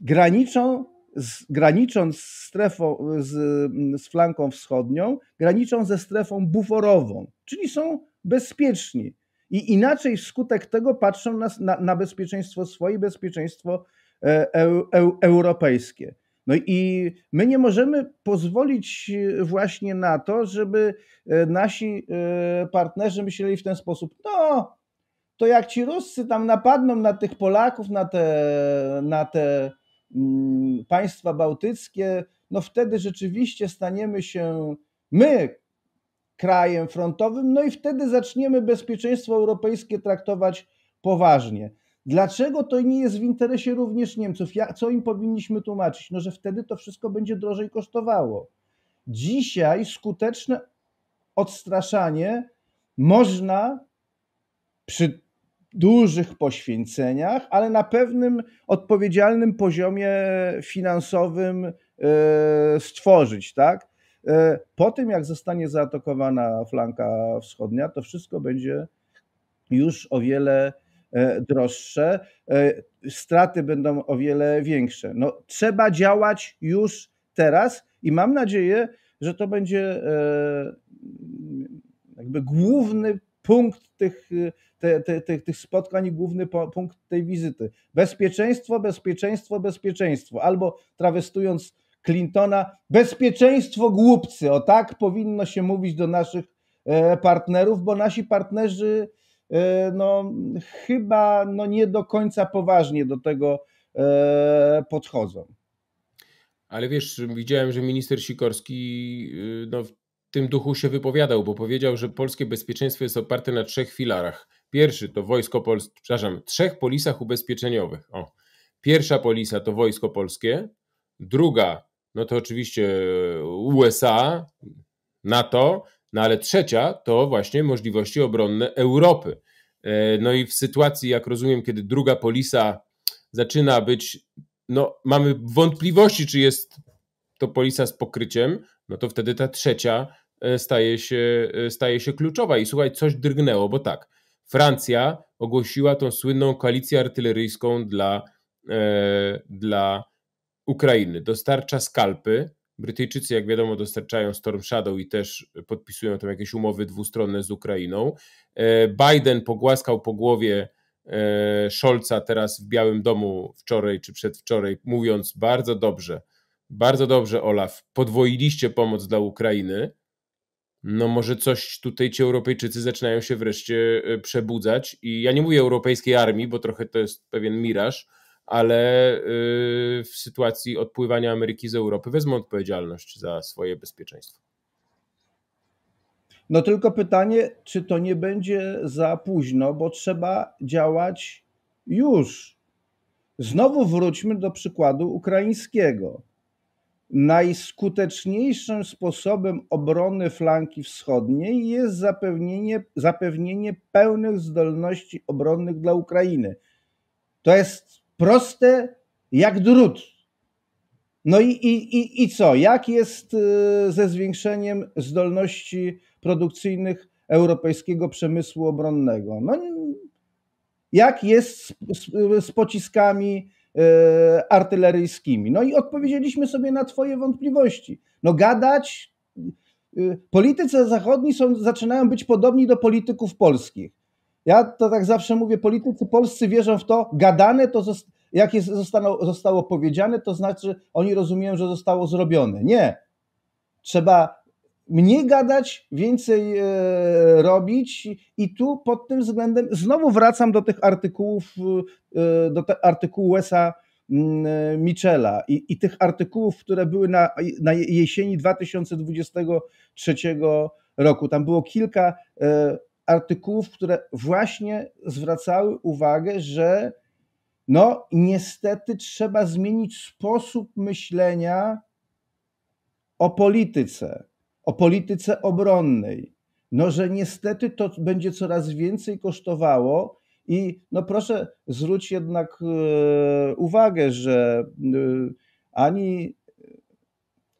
graniczą z, granicząc z, strefą, z, z flanką wschodnią, graniczą ze strefą buforową, czyli są bezpieczni. I inaczej wskutek tego patrzą na, na, na bezpieczeństwo swoje, bezpieczeństwo e, e, europejskie. No i my nie możemy pozwolić e, właśnie na to, żeby e, nasi e, partnerzy myśleli w ten sposób, no to jak ci Ruscy tam napadną na tych Polaków, na te, na te mm, państwa bałtyckie, no wtedy rzeczywiście staniemy się my krajem frontowym, no i wtedy zaczniemy bezpieczeństwo europejskie traktować poważnie. Dlaczego to nie jest w interesie również Niemców? Ja, co im powinniśmy tłumaczyć? No, że wtedy to wszystko będzie drożej kosztowało. Dzisiaj skuteczne odstraszanie można przy dużych poświęceniach, ale na pewnym odpowiedzialnym poziomie finansowym e, stworzyć, tak? E, po tym, jak zostanie zaatakowana flanka wschodnia, to wszystko będzie już o wiele E, droższe, e, straty będą o wiele większe. No, trzeba działać już teraz i mam nadzieję, że to będzie e, jakby główny punkt tych, te, te, tych spotkań i główny punkt tej wizyty. Bezpieczeństwo, bezpieczeństwo, bezpieczeństwo. Albo trawestując Clintona, bezpieczeństwo głupcy. O tak powinno się mówić do naszych partnerów, bo nasi partnerzy E, no, chyba no, nie do końca poważnie do tego e, podchodzą. Ale wiesz, widziałem, że minister Sikorski y, no, w tym duchu się wypowiadał, bo powiedział, że polskie bezpieczeństwo jest oparte na trzech filarach. Pierwszy to wojsko polskie, przepraszam, trzech polisach ubezpieczeniowych. O. Pierwsza polisa to wojsko polskie, druga no to oczywiście y, USA, NATO, no ale trzecia to właśnie możliwości obronne Europy. E, no i w sytuacji, jak rozumiem, kiedy druga polisa zaczyna być, no mamy wątpliwości, czy jest to polisa z pokryciem, no to wtedy ta trzecia e, staje się, e, staje się kluczowa. I słuchaj, coś drgnęło, bo tak, Francja ogłosiła tą słynną koalicję artyleryjską dla, e, dla Ukrainy. Dostarcza skalpy, Brytyjczycy, jak wiadomo, dostarczają Storm Shadow i też podpisują tam jakieś umowy dwustronne z Ukrainą. E, Biden pogłaskał po głowie e, Scholza teraz w Białym Domu wczoraj czy przedwczoraj, mówiąc bardzo dobrze, bardzo dobrze, Olaf, podwoiliście pomoc dla Ukrainy. No może coś tutaj ci Europejczycy zaczynają się wreszcie e, przebudzać i ja nie mówię europejskiej armii, bo trochę to jest pewien miraż, ale y, w sytuacji odpływania Ameryki z Europy wezmą odpowiedzialność za swoje bezpieczeństwo. No tylko pytanie, czy to nie będzie za późno, bo trzeba działać już. Znowu wróćmy do przykładu ukraińskiego. Najskuteczniejszym sposobem obrony flanki wschodniej jest zapewnienie, zapewnienie pełnych zdolności obronnych dla Ukrainy. To jest proste jak drut. No i, i, i, i co? Jak jest y, ze zwiększeniem zdolności produkcyjnych europejskiego przemysłu obronnego? No, jak jest z, z, z pociskami y, artyleryjskimi? No i odpowiedzieliśmy sobie na Twoje wątpliwości. No, gadać. Y, politycy zachodni są, zaczynają być podobni do polityków polskich ja to tak zawsze mówię, politycy polscy wierzą w to, gadane to jak jest, zostało, zostało powiedziane, to znaczy oni rozumieją, że zostało zrobione. Nie. Trzeba mniej gadać, więcej e, robić i tu pod tym względem znowu wracam do tych artykułów, e, do te, artykułu USA mm, Michela i, i, tych artykułów, które były na, na jesieni 2023 roku. Tam było kilka e, artykułów, które właśnie zwracały uwagę, że no niestety trzeba zmienić sposób myślenia o polityce, o polityce obronnej. No, że niestety to będzie coraz więcej kosztowało, i no proszę zwróć jednak e, uwagę, że e, ani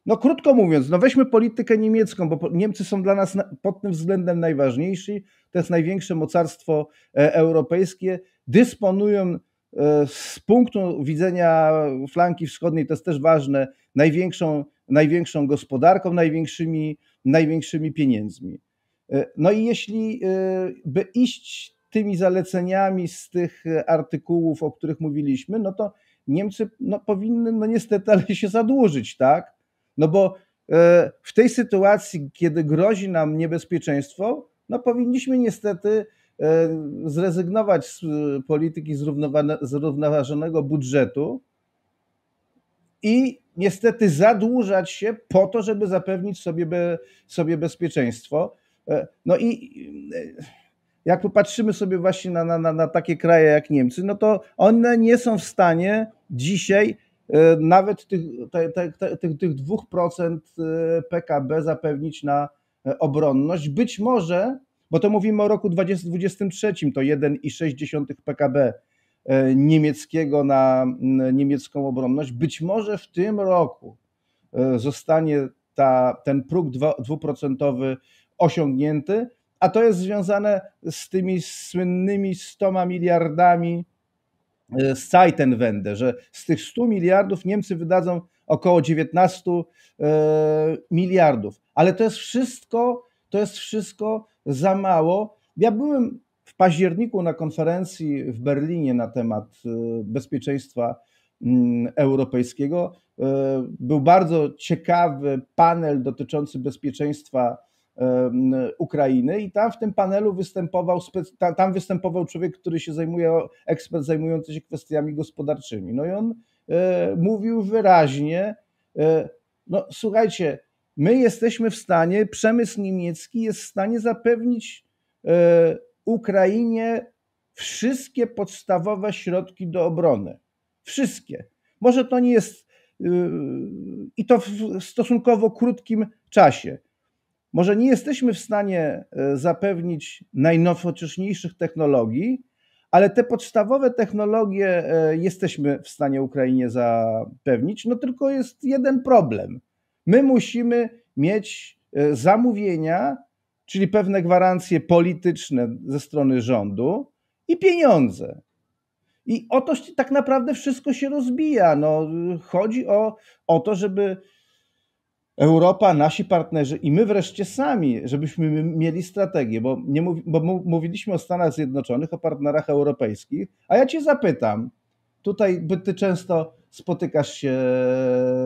no krótko mówiąc, no weźmy politykę niemiecką, bo Niemcy są dla nas pod tym względem najważniejsi. To jest największe mocarstwo e, europejskie. Dysponują e, z punktu widzenia flanki wschodniej, to jest też ważne, największą, największą gospodarką, największymi, największymi pieniędzmi. E, no i jeśli by iść tymi zaleceniami z tych artykułów, o których mówiliśmy, no to Niemcy no, powinny, no niestety, ale się zadłużyć, tak? No bo e, w tej sytuacji, kiedy grozi nam niebezpieczeństwo, no powinniśmy niestety e, zrezygnować z e, polityki zrównoważonego budżetu i niestety zadłużać się po to, żeby zapewnić sobie, be, sobie bezpieczeństwo. No i jak popatrzymy sobie właśnie na, na, na takie kraje jak Niemcy, no to one nie są w stanie dzisiaj E, nawet tych, te, te, te, tych, tych 2% PKB e, zapewnić na e, obronność. Być może, bo to mówimy o roku 2023, to 1,6 PKB niemieckiego na niemiecką obronność. Być może w tym roku zostanie ta, ten próg dwuprocentowy osiągnięty, a to jest związane z tymi słynnymi 100 miliardami Y, z Zeitenwende, że z tych 100 miliardów Niemcy wydadzą około 19 y, miliardów. Ale to jest wszystko, to jest wszystko za mało. Ja byłem w październiku na konferencji w Berlinie na temat y, bezpieczeństwa mm, europejskiego. Był bardzo ciekawy panel dotyczący bezpieczeństwa Ukrainy i tam w tym panelu występował, tam występował człowiek, który się zajmuje, ekspert zajmujący się kwestiami gospodarczymi. No i on e, mówił wyraźnie, e, no słuchajcie, my jesteśmy w stanie, przemysł niemiecki jest w stanie zapewnić e, Ukrainie wszystkie podstawowe środki do obrony. Wszystkie. Może to nie jest y, i to w stosunkowo krótkim czasie. Może nie jesteśmy w stanie e, zapewnić najnowocześniejszych technologii, ale te podstawowe technologie e, jesteśmy w stanie Ukrainie zapewnić. No tylko jest jeden problem. My musimy mieć e, zamówienia, czyli pewne gwarancje polityczne ze strony rządu i pieniądze. I o to tak naprawdę wszystko się rozbija. No, chodzi o, o to, żeby Europa, nasi partnerzy i my wreszcie sami, żebyśmy mieli strategię, bo, nie mów, bo mówiliśmy o Stanach Zjednoczonych, o partnerach europejskich, a ja cię zapytam, tutaj ty często spotykasz się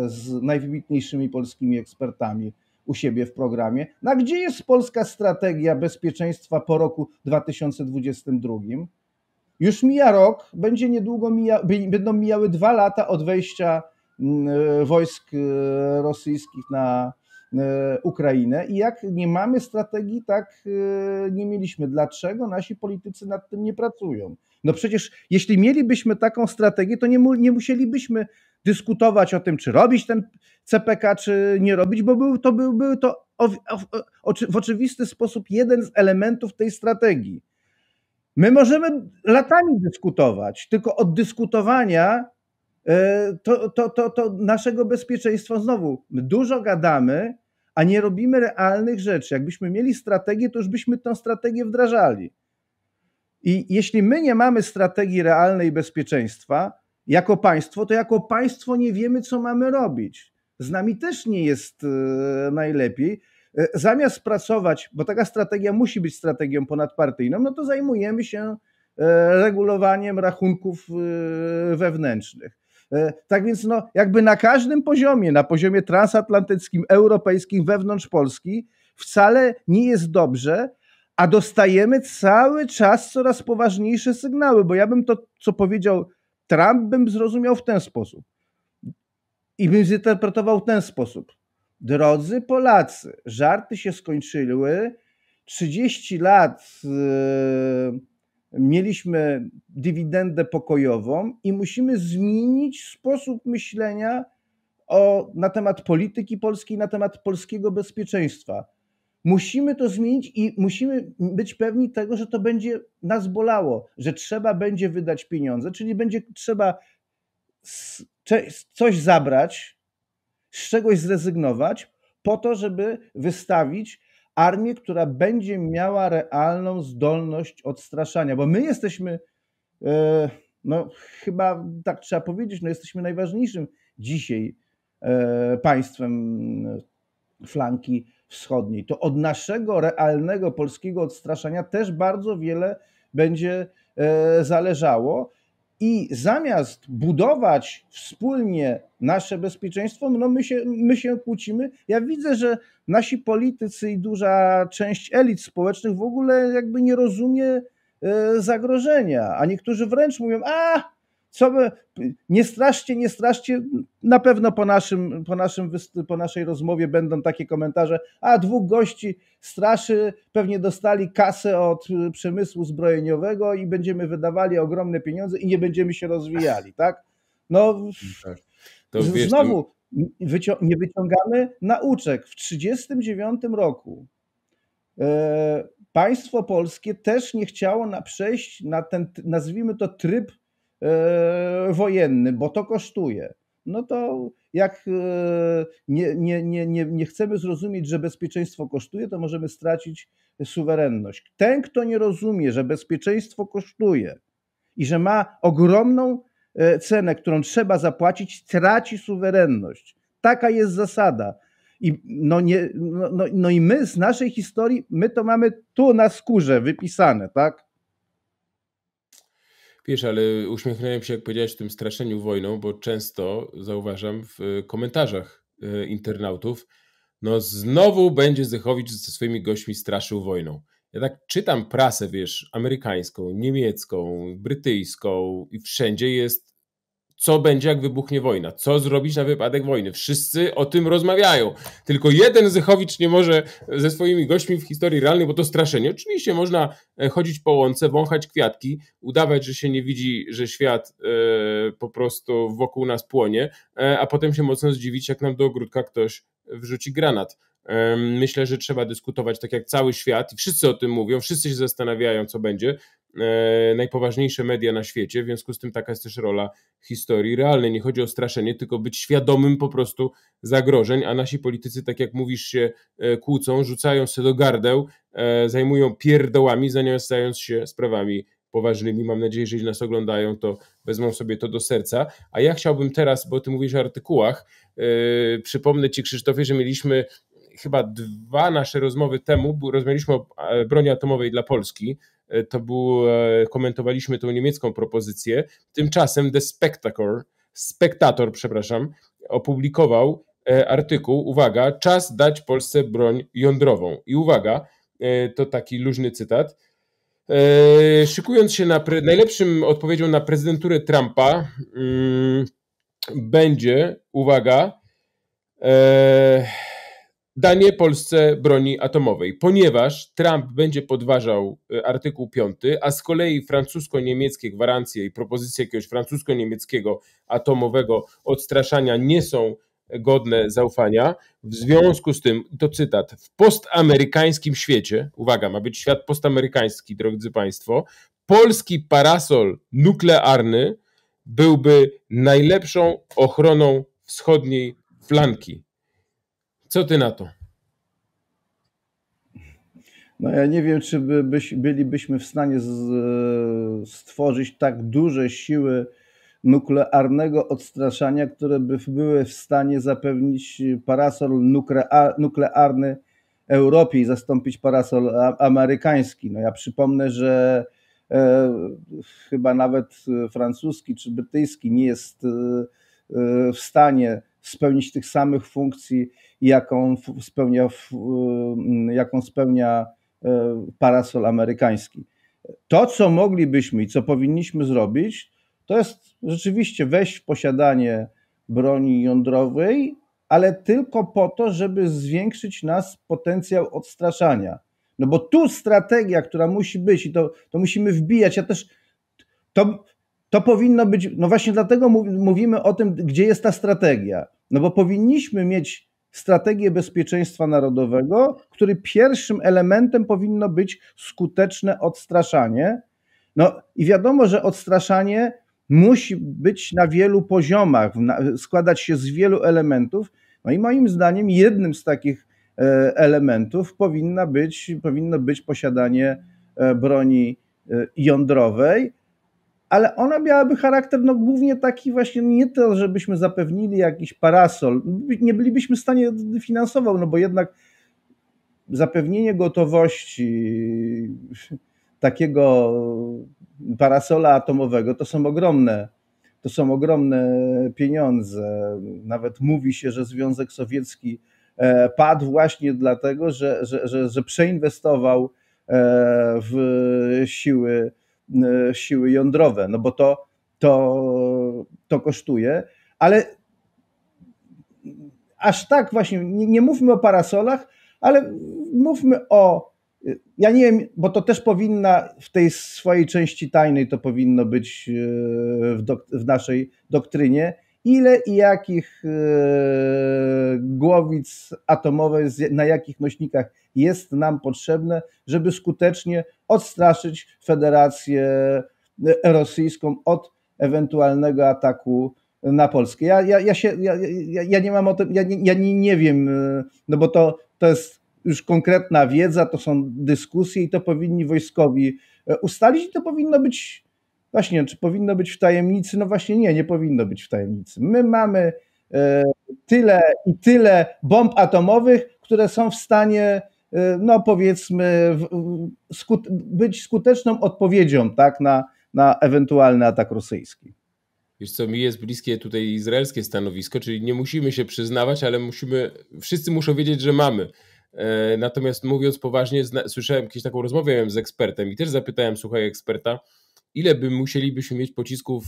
z najwybitniejszymi polskimi ekspertami u siebie w programie, na no gdzie jest polska strategia bezpieczeństwa po roku 2022? Już mija rok, będzie niedługo mija, będą mijały dwa lata od wejścia E, wojsk e, rosyjskich na e, Ukrainę i jak nie mamy strategii, tak nie mieliśmy. Dlaczego nasi politycy nad tym nie pracują? No przecież jeśli mielibyśmy taką strategię, to nie, mu, nie musielibyśmy dyskutować o tym, czy robić ten CPK, czy nie robić, bo był to, był, był to o, o, w oczywisty sposób jeden z elementów tej strategii. My możemy latami dyskutować, tylko od dyskutowania E, to, to, to, to naszego bezpieczeństwa znowu dużo gadamy, a nie robimy realnych rzeczy. Jakbyśmy mieli strategię, to już byśmy tę strategię wdrażali. I jeśli my nie mamy strategii realnej bezpieczeństwa jako państwo, to jako państwo nie wiemy, co mamy robić. Z nami też nie jest e, najlepiej. E, zamiast pracować, bo taka strategia musi być strategią ponadpartyjną, no to zajmujemy się regulowaniem rachunków wewnętrznych. E, tak więc no, jakby na każdym poziomie, na poziomie transatlantyckim, europejskim, wewnątrz Polski, wcale nie jest dobrze, a dostajemy cały czas coraz poważniejsze sygnały, bo ja bym to, co powiedział Trump, bym zrozumiał w ten sposób. I bym zinterpretował w ten sposób. Drodzy Polacy, żarty się skończyły. 30 lat yy, mieliśmy dywidendę pokojową i musimy zmienić sposób myślenia o, na temat polityki polskiej, na temat polskiego bezpieczeństwa. Musimy to zmienić i musimy być pewni tego, że to będzie nas bolało, że trzeba będzie wydać pieniądze, czyli będzie trzeba coś zabrać, z czegoś zrezygnować, po to, żeby wystawić armię, która będzie miała realną zdolność odstraszania, bo my jesteśmy, e, no chyba tak trzeba powiedzieć, no jesteśmy najważniejszym dzisiaj e, państwem e, flanki wschodniej. To od naszego realnego polskiego odstraszania też bardzo wiele będzie zależało. I zamiast budować wspólnie nasze bezpieczeństwo, no my, się, my się kłócimy. Ja widzę, że nasi politycy i duża część elit społecznych w ogóle jakby nie rozumie e, zagrożenia, a niektórzy wręcz mówią, a co my, nie straszcie, nie straszcie. Na pewno po, naszym, po, naszym, po naszej rozmowie będą takie komentarze, a dwóch gości straszy, pewnie dostali kasę od y, przemysłu zbrojeniowego i będziemy wydawali ogromne pieniądze i nie będziemy się rozwijali, tak? No, mm, tak. Wiesz, znowu, wycią nie wyciągamy nauczek. W 1939 roku e, państwo polskie też nie chciało na przejść na ten, nazwijmy to, tryb wojenny, bo to kosztuje. No to jak nie, nie, nie, nie, nie chcemy zrozumieć, że bezpieczeństwo kosztuje, to możemy stracić suwerenność. Ten, kto nie rozumie, że bezpieczeństwo kosztuje i że ma ogromną cenę, którą trzeba zapłacić, traci suwerenność. Taka jest zasada. I, no, nie, no, no, no i my z naszej historii, my to mamy tu na skórze wypisane, tak? Wiesz, ale uśmiechnąłem się, jak powiedziałeś, w tym straszeniu wojną, bo często zauważam w e, komentarzach e, internautów, no znowu będzie Zychowicz ze swoimi gośćmi straszył wojną. Ja tak czytam prasę, wiesz, amerykańską, niemiecką, brytyjską i wszędzie jest co będzie, jak wybuchnie wojna, co zrobić na wypadek wojny. Wszyscy o tym rozmawiają. Tylko jeden Zechowicz nie może ze swoimi gośćmi w historii realnej, bo to straszenie. Oczywiście można e, chodzić po łące, wąchać kwiatki, udawać, że się nie widzi, że świat e, po prostu wokół nas płonie, e, a potem się mocno zdziwić, jak nam do ogródka ktoś wrzuci granat. Myślę, że trzeba dyskutować tak jak cały świat i wszyscy o tym mówią, wszyscy się zastanawiają, co będzie. E, najpoważniejsze media na świecie, w związku z tym taka jest też rola historii realnej. Nie chodzi o straszenie, tylko być świadomym po prostu zagrożeń, a nasi politycy, tak jak mówisz, się e, kłócą, rzucają się do gardeł, e, zajmują pierdołami, zamiast zająć się sprawami poważnymi. Mam nadzieję, że nas oglądają, to wezmą sobie to do serca. A ja chciałbym teraz, bo ty mówisz o artykułach, yy, przypomnę ci Krzysztofie, że mieliśmy chyba dwa nasze rozmowy temu rozmawialiśmy o e, broni atomowej dla Polski. E, to był, e, komentowaliśmy tą niemiecką propozycję. Tymczasem The Spectator, Spectator, przepraszam, opublikował artykuł, uwaga, czas dać Polsce broń jądrową. I uwaga, to taki luźny cytat. Szykując się na pre- najlepszym odpowiedzią na prezydenturę Trumpa, yy, będzie, uwaga, yy, danie Polsce broni atomowej, ponieważ Trump będzie podważał e, artykuł 5, a z kolei francusko-niemieckie gwarancje i propozycje jakiegoś francusko-niemieckiego atomowego odstraszania nie są godne zaufania. W związku z tym, to cytat, w postamerykańskim świecie, uwaga, ma być świat postamerykański, drodzy Państwo, polski parasol nuklearny byłby najlepszą ochroną wschodniej flanki co ty na to? No ja nie wiem, czy by, byś, bylibyśmy w stanie z, stworzyć tak duże siły nuklearnego odstraszania, które by były w stanie zapewnić parasol nuklearny Europie i zastąpić parasol amerykański. No ja przypomnę, że e, chyba nawet francuski czy brytyjski nie jest e, e w stanie spełnić tych samych funkcji Y, jaką spełnia, jaką y, spełnia parasol amerykański. To, co moglibyśmy i co powinniśmy zrobić, to jest rzeczywiście wejść w posiadanie broni jądrowej, ale tylko po to, żeby zwiększyć nas potencjał odstraszania. No bo tu strategia, która musi być i to, to musimy wbijać, ja też to, to powinno być, no właśnie dlatego mówimy o tym, gdzie jest ta strategia. No bo powinniśmy mieć strategię bezpieczeństwa narodowego, który pierwszym elementem powinno być skuteczne odstraszanie. No i wiadomo, że odstraszanie musi być na wielu poziomach, składać się z wielu elementów. No i moim zdaniem jednym z takich e, elementów powinna być, powinno być posiadanie e, broni e, jądrowej, ale ona miałaby charakter no, głównie taki właśnie, nie to, żebyśmy zapewnili jakiś parasol, nie bylibyśmy w stanie finansował, no bo jednak zapewnienie gotowości takiego parasola atomowego to są ogromne to są ogromne pieniądze. Nawet mówi się, że Związek Sowiecki e, padł właśnie dlatego, że, że, że, że przeinwestował e, w siły E, siły jądrowe, no bo to, to, to kosztuje, ale aż tak właśnie, nie, nie mówmy o parasolach, ale mówmy o ja nie wiem, bo to też powinna w tej swojej części tajnej, to powinno być e, w, w naszej doktrynie, ile i jakich e, głowic atomowej, na jakich nośnikach jest nam potrzebne, żeby skutecznie odstraszyć Federację e, Rosyjską od ewentualnego ataku na Polskę. Ja, ja, ja, się, ja, ja, ja nie mam o tym, ja, nie, ja nie, nie wiem, e, no bo to, to jest już konkretna wiedza, to są dyskusje i to powinni wojskowi e, ustalić i to powinno być Właśnie, czy powinno być w tajemnicy? No właśnie nie, nie powinno być w tajemnicy. My mamy E, tyle i tyle bomb atomowych, które są w stanie, e, no powiedzmy, być skuteczną odpowiedzią tak, na, na ewentualny atak rosyjski. Wiesz co, mi jest bliskie tutaj izraelskie stanowisko, czyli nie musimy się przyznawać, ale musimy, wszyscy muszą wiedzieć, że mamy. E, natomiast mówiąc poważnie, słyszałem jakieś taką rozmowę z ekspertem i też zapytałem, słuchaj, eksperta, ile by musielibyśmy mieć pocisków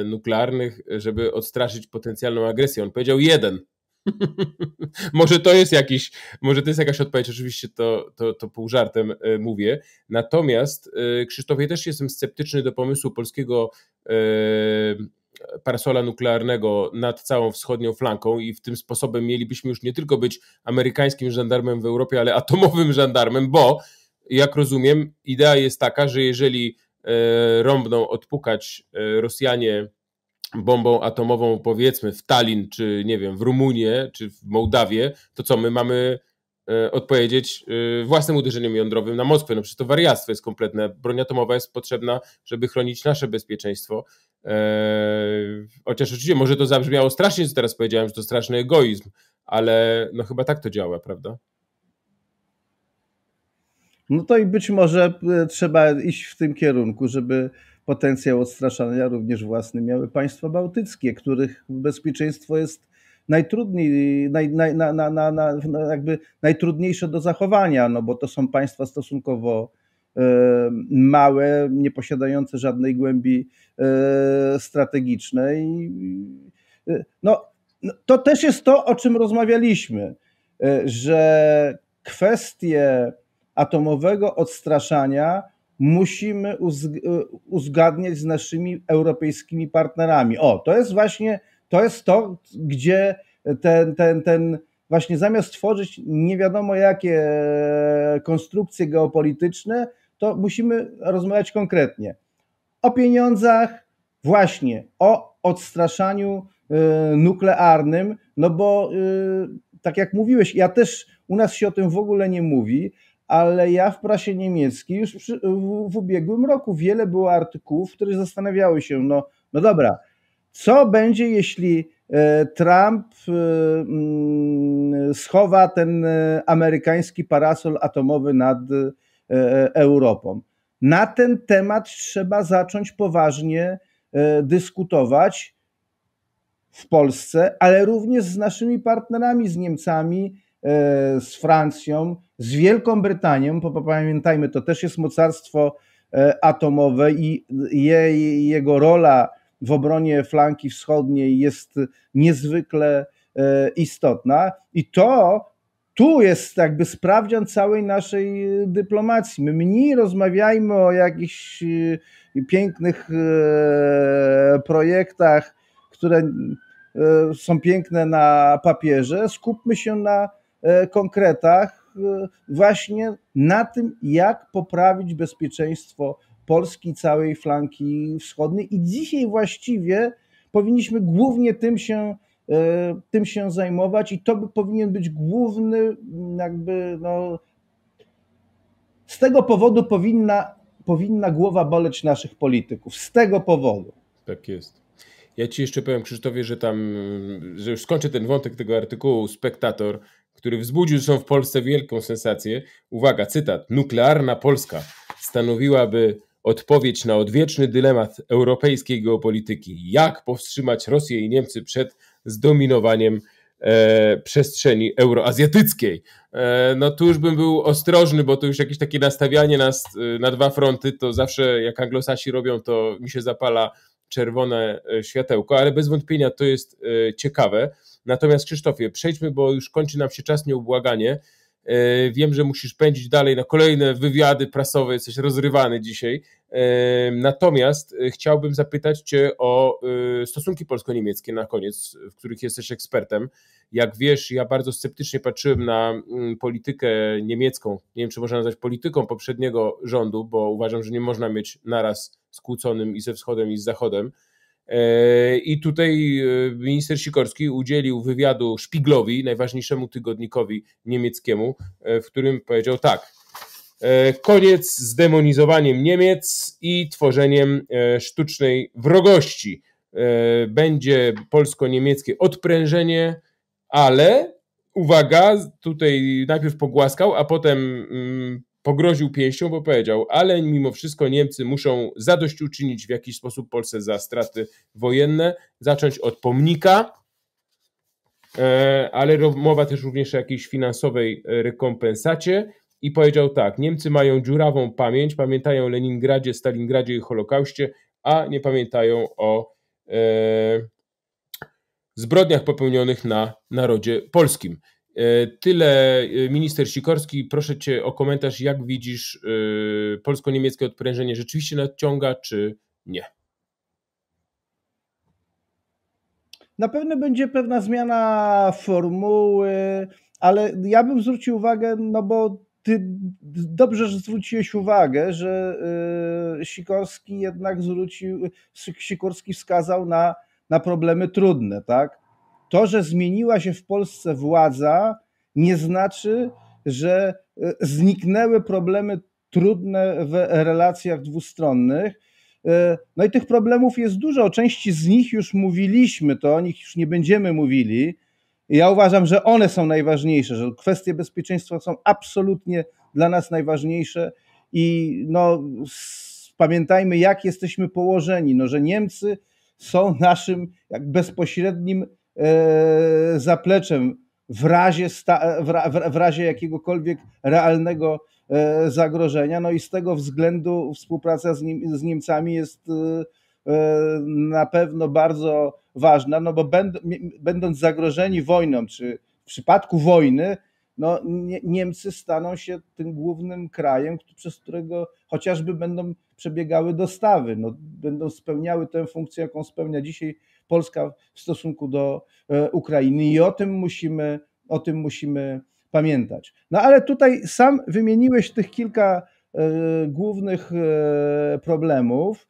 e, nuklearnych, żeby odstraszyć potencjalną agresję? On powiedział jeden. może to jest jakiś, może to jest jakaś odpowiedź, oczywiście to, to, to pół żartem e, mówię. Natomiast e, Krzysztofie też jestem sceptyczny do pomysłu polskiego parasola nuklearnego nad całą wschodnią flanką i w tym sposobem mielibyśmy już nie tylko być amerykańskim żandarmem w Europie, ale atomowym żandarmem, bo jak rozumiem, idea jest taka, że jeżeli E, rąbną odpukać e, Rosjanie bombą atomową, powiedzmy w Tallin, czy nie wiem, w Rumunię, czy w Mołdawię, to co my mamy e, odpowiedzieć własnym uderzeniem jądrowym na Moskwę. No przecież to wariactwo jest kompletne. Broń atomowa jest potrzebna, żeby chronić nasze bezpieczeństwo. chociaż oczywiście może to zabrzmiało strasznie, co teraz powiedziałem, że to straszny egoizm, ale no chyba tak to działa, prawda? No to i być może e, trzeba iść w tym kierunku, żeby potencjał odstraszania również własny miały państwa bałtyckie, których bezpieczeństwo jest najtrudniej, naj, naj, na, na, na, na, no, jakby najtrudniejsze do zachowania, no bo to są państwa stosunkowo e, małe, nie posiadające żadnej głębi e, strategicznej. No, no, to też jest to, o czym rozmawialiśmy, że kwestie atomowego odstraszania musimy e, uzgadniać z naszymi europejskimi partnerami. O, to jest właśnie to, jest to gdzie ten, ten, ten właśnie zamiast tworzyć nie wiadomo jakie konstrukcje geopolityczne, to musimy rozmawiać konkretnie o pieniądzach, właśnie o odstraszaniu e, nuklearnym, no bo e, tak jak mówiłeś, ja też u nas się o tym w ogóle nie mówi ale ja w prasie niemieckiej już przy, w, w, ubiegłym roku wiele było artykułów, które zastanawiały się, no, no dobra, co będzie, jeśli e, Trump e, mm, schowa ten e, amerykański parasol atomowy nad Europą. Na ten temat trzeba zacząć poważnie dyskutować w Polsce, ale również z naszymi partnerami, z Niemcami, z Francją, z Wielką Brytanią, bo pamiętajmy, to też jest mocarstwo e, atomowe i jej, jego rola w obronie flanki wschodniej jest niezwykle e, istotna i to tu jest jakby sprawdzian całej naszej dyplomacji. My mniej rozmawiajmy o jakichś e, pięknych projektach, które są piękne na papierze. Skupmy się na konkretach, E, właśnie na tym, jak poprawić bezpieczeństwo Polski, całej flanki wschodniej. I dzisiaj właściwie powinniśmy głównie tym się, e, tym się zajmować, i to by powinien być główny, jakby no, z tego powodu powinna, powinna głowa boleć naszych polityków. Z tego powodu. Tak jest. Ja ci jeszcze powiem, Krzysztofie, że tam, że już skończę ten wątek tego artykułu, spektator, który wzbudził są w Polsce wielką sensację. Uwaga, cytat. Nuklearna Polska stanowiłaby odpowiedź na odwieczny dylemat europejskiej geopolityki. Jak powstrzymać Rosję i Niemcy przed zdominowaniem e, przestrzeni euroazjatyckiej? E, no tu już bym był ostrożny, bo to już jakieś takie nastawianie nas e, na dwa fronty, to zawsze jak anglosasi robią, to mi się zapala czerwone e, światełko, ale bez wątpienia to jest e, ciekawe. Natomiast Krzysztofie, przejdźmy, bo już kończy nam się czas nieubłaganie, E, wiem, że musisz pędzić dalej na kolejne wywiady prasowe, jesteś rozrywany dzisiaj. E, natomiast e, chciałbym zapytać Cię o stosunki polsko-niemieckie na koniec, w których jesteś ekspertem. Jak wiesz, ja bardzo sceptycznie patrzyłem na mm, politykę niemiecką. Nie wiem, czy można nazwać polityką poprzedniego rządu, bo uważam, że nie można mieć naraz skłóconym i ze wschodem, i z zachodem. E, I tutaj e, minister Sikorski udzielił wywiadu Szpiglowi, najważniejszemu tygodnikowi niemieckiemu, e, w którym powiedział tak. Koniec z demonizowaniem Niemiec i tworzeniem sztucznej wrogości. Będzie polsko-niemieckie odprężenie, ale uwaga, tutaj najpierw pogłaskał, a potem mm, pogroził pięścią, bo powiedział, ale mimo wszystko Niemcy muszą zadośćuczynić w jakiś sposób Polsce za straty wojenne, zacząć od pomnika, e, ale mowa też również o jakiejś finansowej e, rekompensacie i powiedział tak, Niemcy mają dziurawą pamięć, pamiętają o Leningradzie, Stalingradzie i Holokauście, a nie pamiętają o e, zbrodniach popełnionych na narodzie polskim. E, tyle e, minister Sikorski, proszę cię o komentarz, jak widzisz e, polsko-niemieckie odprężenie rzeczywiście nadciąga, czy nie? Na pewno będzie pewna zmiana formuły, ale ja bym zwrócił uwagę, no bo ty dobrze, że zwróciłeś uwagę, że Sikorski jednak zwrócił, Sikorski wskazał na, na problemy trudne, tak? To, że zmieniła się w Polsce władza, nie znaczy, że e, zniknęły problemy trudne w relacjach dwustronnych. E, no i tych problemów jest dużo. O części z nich już mówiliśmy, to o nich już nie będziemy mówili. Ja uważam, że one są najważniejsze, że kwestie bezpieczeństwa są absolutnie dla nas najważniejsze i no, pamiętajmy, jak jesteśmy położeni, no, że Niemcy są naszym jak bezpośrednim E, zapleczem w razie, sta, w, razie jakiegokolwiek realnego e, zagrożenia. No i z tego względu współpraca z, nim, z Niemcami jest e, na pewno bardzo ważna, no bo będąc zagrożeni wojną, czy w przypadku wojny, no Niemcy staną się tym głównym krajem, przez którego chociażby będą przebiegały dostawy, no, będą spełniały tę funkcję, jaką spełnia dzisiaj Polska w stosunku do e, Ukrainy i o tym musimy, o tym musimy pamiętać. No ale tutaj sam wymieniłeś tych kilka e, głównych e, problemów.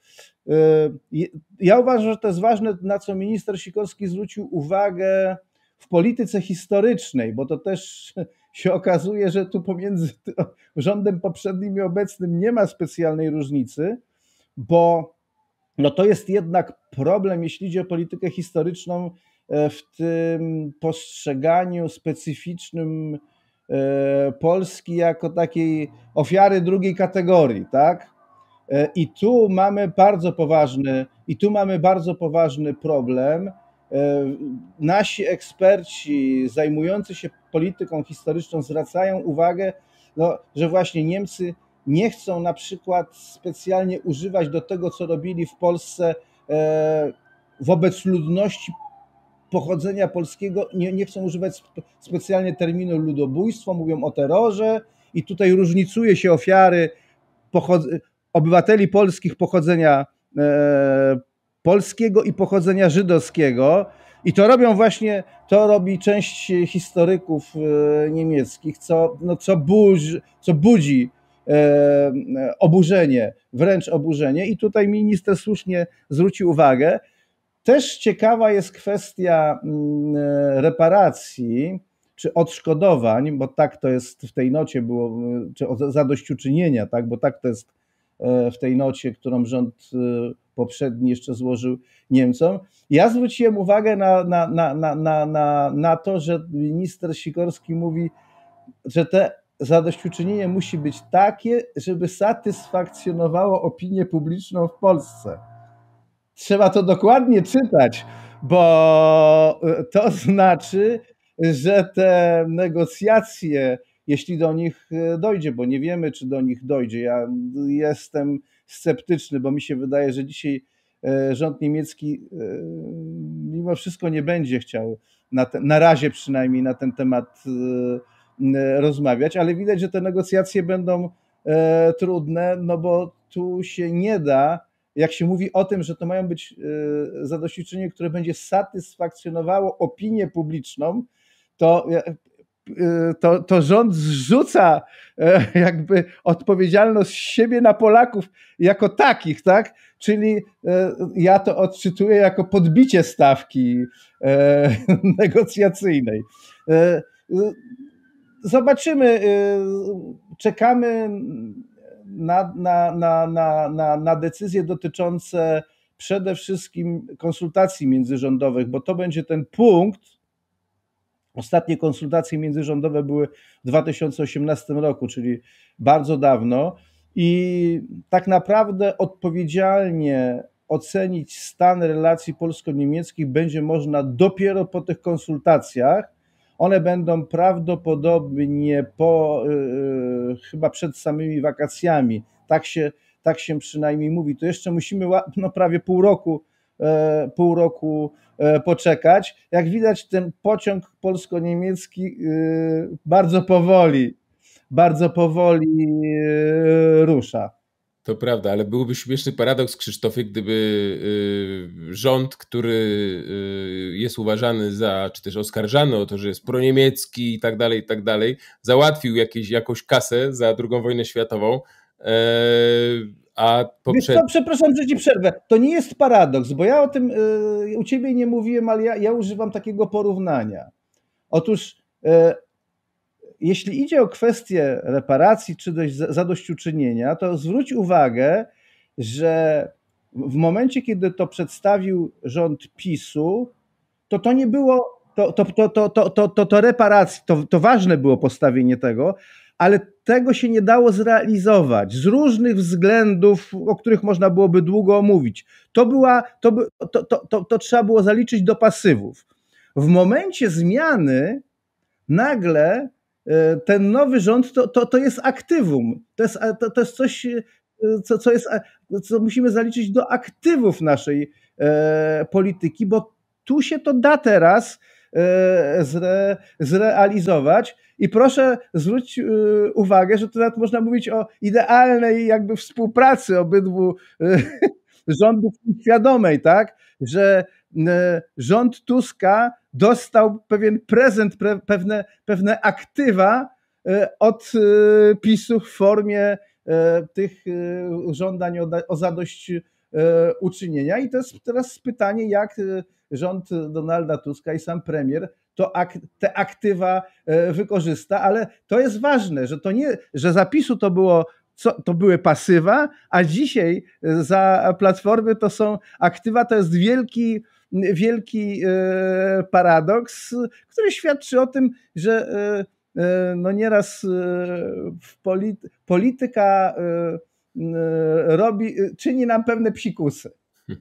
Ja uważam, że to jest ważne, na co minister Sikorski zwrócił uwagę w polityce historycznej, bo to też się okazuje, że tu pomiędzy rządem poprzednim i obecnym nie ma specjalnej różnicy, bo no to jest jednak problem, jeśli idzie o politykę historyczną, e, w tym postrzeganiu specyficznym e, Polski jako takiej ofiary drugiej kategorii, tak? E, I tu mamy bardzo poważny, i tu mamy bardzo poważny problem. Nasi eksperci zajmujący się polityką historyczną zwracają uwagę, no, że właśnie Niemcy nie chcą na przykład specjalnie używać do tego, co robili w Polsce e, wobec ludności pochodzenia polskiego, nie, nie chcą używać specjalnie terminu ludobójstwo, mówią o terrorze i tutaj różnicuje się ofiary obywateli polskich pochodzenia e, polskiego i pochodzenia żydowskiego. I to robią właśnie, to robi część historyków e, niemieckich, co, no, co, budzi, co budzi E, oburzenie, wręcz oburzenie. I tutaj minister słusznie zwrócił uwagę. Też ciekawa jest kwestia mm, e, reparacji czy odszkodowań, bo tak to jest w tej nocie było, e, czy zadośćuczynienia, tak, bo tak to jest w tej nocie, którą rząd poprzedni jeszcze złożył Niemcom. Ja zwróciłem uwagę na, na, na, na, na, na to, że minister Sikorski mówi, że te zadośćuczynienie musi być takie, żeby satysfakcjonowało opinię publiczną w Polsce. Trzeba to dokładnie czytać, bo e, to znaczy, że te negocjacje, jeśli do nich e, dojdzie, bo nie wiemy, czy do nich dojdzie. Ja jestem sceptyczny, bo mi się wydaje, że dzisiaj e, rząd niemiecki mimo wszystko nie będzie chciał, na, te, na razie przynajmniej, na ten temat rozmawiać, ale widać, że te negocjacje będą e, trudne, no bo tu się nie da, jak się mówi o tym, że to mają być e, zadośćuczynienie, które będzie satysfakcjonowało opinię publiczną, to e, to, to rząd zrzuca jakby odpowiedzialność siebie na Polaków jako takich, tak? Czyli ja to odczytuję jako podbicie stawki negocjacyjnej. Zobaczymy. Y, czekamy na, na, na, na, na, na decyzje dotyczące przede wszystkim konsultacji międzyrządowych, bo to będzie ten punkt. Ostatnie konsultacje międzyrządowe były w 2018 roku, czyli bardzo dawno. I tak naprawdę odpowiedzialnie ocenić stan relacji polsko-niemieckich będzie można dopiero po tych konsultacjach, one będą prawdopodobnie po, y, y, chyba przed samymi wakacjami. Tak się, tak się przynajmniej mówi. To jeszcze musimy no, prawie pół roku, e, pół roku e, poczekać. Jak widać, ten pociąg polsko-niemiecki y, bardzo powoli, bardzo powoli rusza. To prawda, ale byłby śmieszny paradoks, Krzysztofie, gdyby y, rząd, który y, jest uważany za, czy też oskarżany o to, że jest proniemiecki i tak dalej, i tak dalej, załatwił jakieś, jakąś kasę za II wojnę światową. E, a poprzed... Wiesz co, przepraszam, że ci przerwę. To nie jest paradoks, bo ja o tym y, u ciebie nie mówiłem, ale ja, ja używam takiego porównania. Otóż jeśli idzie o kwestię reparacji czy dość, zadośćuczynienia, to zwróć uwagę, że w momencie, kiedy to przedstawił rząd PiSu, to to nie było, to, to, to, to, to, to, to, to reparacji, to, to ważne było postawienie tego, ale tego się nie dało zrealizować z różnych względów, o których można byłoby długo omówić. To, była, to, by, to, to, to, to trzeba było zaliczyć do pasywów. W momencie zmiany nagle E, ten nowy rząd to, to, to jest aktywum. To jest, to, to jest coś, e, co, co, jest, co musimy zaliczyć do aktywów naszej e, polityki, bo tu się to da teraz e, zre, zrealizować. I proszę zwróć e, uwagę, że tu nawet można mówić o idealnej jakby współpracy obydwu e, rządów świadomej, tak? Że rząd Tuska dostał pewien prezent, pewne, pewne aktywa e, od e, PiSu w formie e, tych żądań o, zadość uczynienia I to jest teraz pytanie, jak rząd Donalda Tuska i sam premier to ak te aktywa wykorzysta, ale to jest ważne, że to nie, że zapisu to było co, to były pasywa, a dzisiaj za platformy to są aktywa, to jest wielki wielki e, paradoks, który świadczy o tym, że e, e, no nieraz polity, polityka robi, czyni nam pewne psikusy. Hm.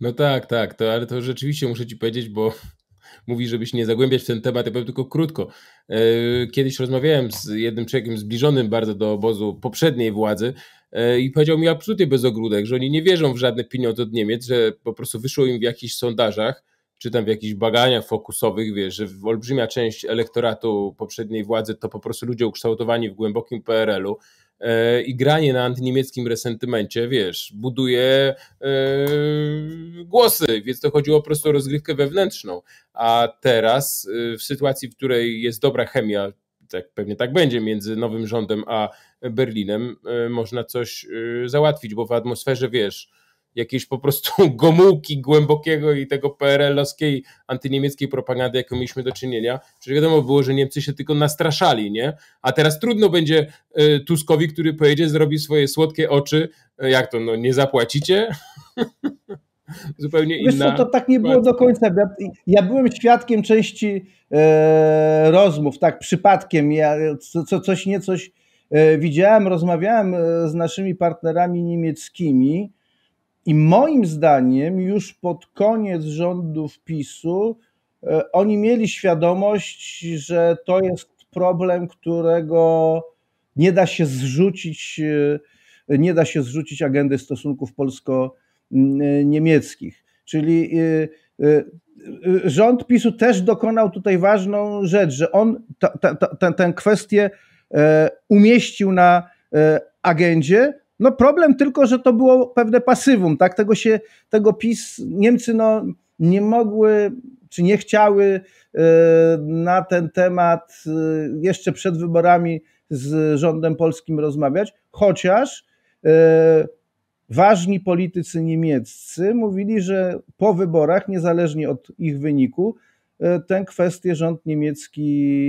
No tak, tak, to, ale to rzeczywiście muszę ci powiedzieć, bo mówi, żebyś nie zagłębiać w ten temat, ja powiem tylko krótko. Kiedyś rozmawiałem z jednym człowiekiem zbliżonym bardzo do obozu poprzedniej władzy, E, i powiedział mi absolutnie bez ogródek, że oni nie wierzą w żadne pieniądze od Niemiec, że po prostu wyszło im w jakichś sondażach, czy tam w jakichś baganiach fokusowych, wiesz, że olbrzymia część elektoratu poprzedniej władzy to po prostu ludzie ukształtowani w głębokim PRL-u e, i granie na antyniemieckim resentymencie, wiesz, buduje e, głosy, więc to chodziło po prostu o rozgrywkę wewnętrzną. A teraz, w sytuacji, w której jest dobra chemia, tak, pewnie tak będzie między nowym rządem a Berlinem e, można coś e, załatwić, bo w atmosferze wiesz, jakiejś po prostu gomułki głębokiego i tego PRL-owskiej antyniemieckiej propagandy, jaką mieliśmy do czynienia. Przecież wiadomo było, że Niemcy się tylko nastraszali, nie? A teraz trudno będzie e, Tuskowi, który pojedzie, zrobi swoje słodkie oczy. Jak to, no nie zapłacicie? zupełnie inna. Wiesz co, to tak nie było do końca. Ja, ja byłem świadkiem części e, rozmów, tak przypadkiem, ja, co, co, coś nie coś E, widziałem, rozmawiałem e, z naszymi partnerami niemieckimi i moim zdaniem już pod koniec rządów PiSu e, oni mieli świadomość, że to jest problem, którego nie da się zrzucić, nie da się zrzucić agendy stosunków polsko-niemieckich. Czyli rząd PiSu też dokonał tutaj ważną rzecz, że on tę kwestię E, umieścił na e, agendzie. No problem tylko, że to było pewne pasywum, tak? Tego się, tego PiS, Niemcy no, nie mogły czy nie chciały e, na ten temat jeszcze przed wyborami z rządem polskim rozmawiać, chociaż ważni politycy niemieccy mówili, że po wyborach, niezależnie od ich wyniku, E, tę kwestię rząd niemiecki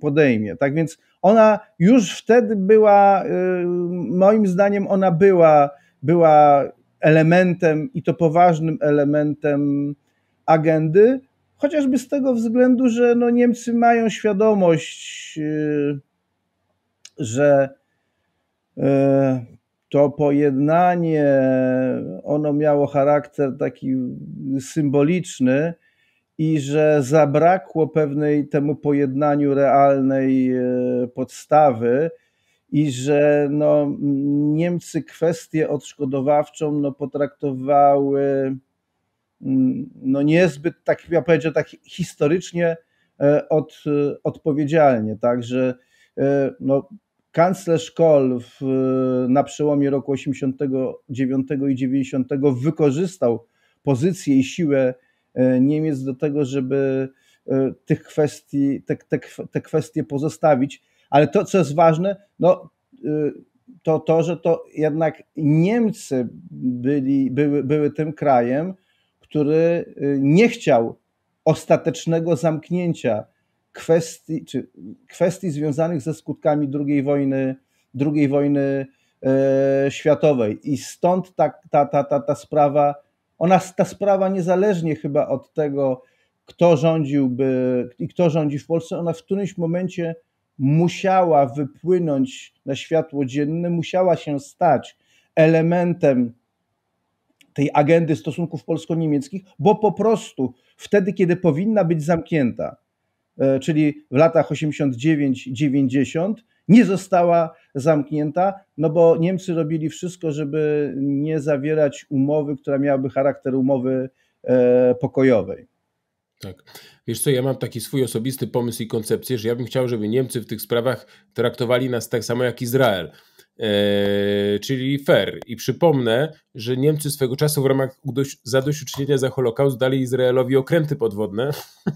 podejmie. Tak więc ona już wtedy była, e, moim zdaniem, ona była, była elementem i to poważnym elementem agendy, chociażby z tego względu, że no Niemcy mają świadomość, e, że to pojednanie ono miało charakter taki symboliczny, i że zabrakło pewnej temu pojednaniu realnej e, podstawy i że no, Niemcy kwestię odszkodowawczą no, potraktowały mm, no, niezbyt, tak ja powiedział, tak historycznie e, od, e, odpowiedzialnie. Także no, kanclerz Kohl w, na przełomie roku 89 i 90 wykorzystał pozycję i siłę E, Niemiec do tego, żeby e, tych kwestii, te, te, te kwestie pozostawić. Ale to, co jest ważne, no, e, to to, że to jednak Niemcy byli, były, były tym krajem, który nie chciał ostatecznego zamknięcia kwestii, czy kwestii związanych ze skutkami II wojny, II wojny światowej. I stąd ta, ta, ta, ta, ta sprawa ona, ta sprawa niezależnie chyba od tego, kto rządziłby i kto rządzi w Polsce, ona w którymś momencie musiała wypłynąć na światło dzienne, musiała się stać elementem tej agendy stosunków polsko-niemieckich, bo po prostu wtedy, kiedy powinna być zamknięta, e, czyli w latach 89-90, nie została zamknięta, no bo Niemcy robili wszystko, żeby nie zawierać umowy, która miałaby charakter umowy e, pokojowej. Tak. Wiesz co, ja mam taki swój osobisty pomysł i koncepcję, że ja bym chciał, żeby Niemcy w tych sprawach traktowali nas tak samo jak Izrael. E, czyli fair. I przypomnę, że Niemcy swego czasu w ramach zadośćuczynienia za Holokaust dali Izraelowi okręty podwodne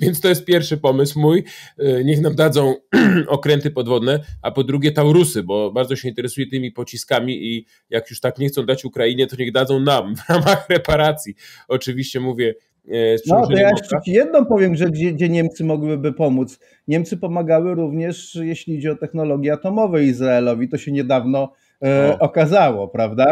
Więc to jest pierwszy pomysł mój. Y, niech nam dadzą okręty podwodne, a po drugie Taurusy, bo bardzo się interesuję tymi pociskami i jak już tak nie chcą dać Ukrainie, to niech dadzą nam w ramach reparacji. Oczywiście mówię e, no, to ja jeszcze ci jedną powiem, że gdzie, gdzie, Niemcy mogłyby pomóc. Niemcy pomagały również, jeśli idzie o technologię atomową Izraelowi. To się niedawno e, okazało, prawda?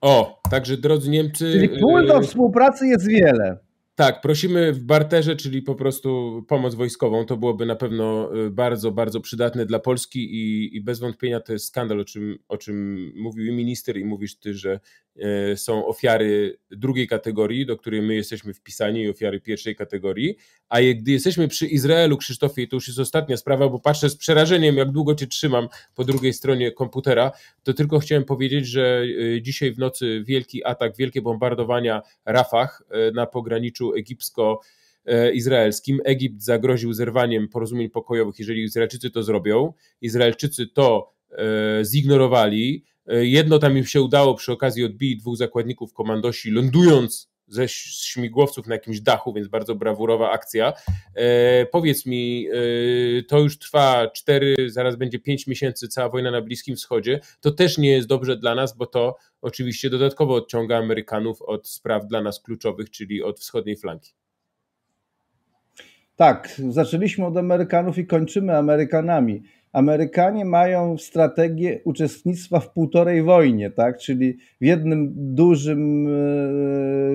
O, także drodzy Niemcy. Czyli e, pól do współpracy jest wiele. Tak, prosimy w barterze, czyli po prostu pomoc wojskową. To byłoby na pewno y, bardzo, bardzo przydatne dla Polski i, i bez wątpienia to jest skandal, o czym, o czym mówił minister i mówisz ty, że e, są ofiary drugiej kategorii, do której my jesteśmy wpisani, i ofiary pierwszej kategorii. A gdy jesteśmy przy Izraelu, Krzysztofie, i to już jest ostatnia sprawa, bo patrzę z przerażeniem, jak długo cię trzymam po drugiej stronie komputera, to tylko chciałem powiedzieć, że e, dzisiaj w nocy wielki atak, wielkie bombardowania Rafach e, na pograniczu egipsko-izraelskim. Egipt zagroził zerwaniem porozumień pokojowych, jeżeli Izraelczycy to zrobią. Izraelczycy to e, zignorowali. E, jedno tam im się udało, przy okazji odbili dwóch zakładników komandosi, lądując ze śmigłowców na jakimś dachu, więc bardzo brawurowa akcja. E, powiedz mi, e, to już trwa 4, zaraz będzie 5 miesięcy cała wojna na Bliskim Wschodzie. To też nie jest dobrze dla nas, bo to oczywiście dodatkowo odciąga Amerykanów od spraw dla nas kluczowych, czyli od wschodniej flanki. Tak, zaczęliśmy od Amerykanów i kończymy Amerykanami. Amerykanie mają strategię uczestnictwa w półtorej wojnie, tak? czyli w jednym dużym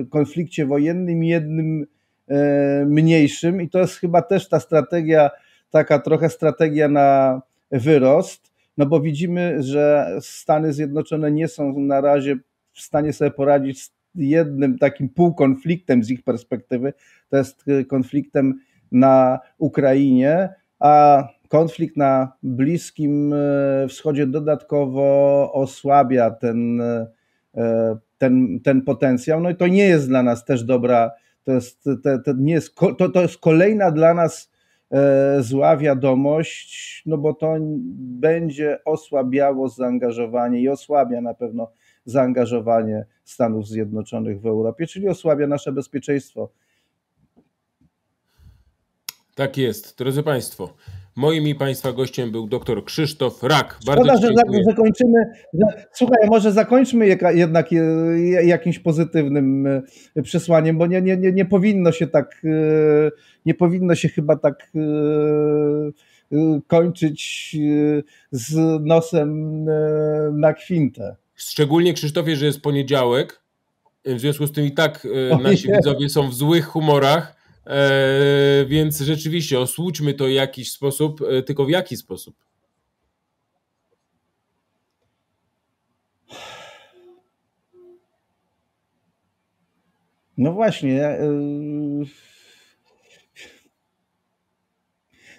e, konflikcie wojennym, jednym e, mniejszym, i to jest chyba też ta strategia, taka trochę strategia na wyrost, no bo widzimy, że Stany Zjednoczone nie są na razie w stanie sobie poradzić z jednym takim półkonfliktem z ich perspektywy, to jest e, konfliktem na Ukrainie, a konflikt na Bliskim e, Wschodzie dodatkowo osłabia ten, e, e, ten, ten potencjał. No i to nie jest dla nas też dobra, to jest, to, to nie jest, to, to jest kolejna dla nas zła wiadomość, no bo to będzie osłabiało zaangażowanie i osłabia na pewno zaangażowanie Stanów Zjednoczonych w Europie, czyli osłabia nasze bezpieczeństwo tak jest. Drodzy Państwo, moim i Państwa gościem był dr Krzysztof Rak. Szkoda, Bardzo że zakończymy. Słuchaj, może zakończmy jednak e, jakimś pozytywnym e, przesłaniem, bo nie, nie, nie, nie powinno się tak, e, nie powinno się chyba tak kończyć z nosem na kwintę. Szczególnie Krzysztofie, że jest poniedziałek, w związku z tym i tak nasi widzowie są w złych humorach. E, więc rzeczywiście osłućmy to w jakiś sposób, e, tylko w jaki sposób? No właśnie. E,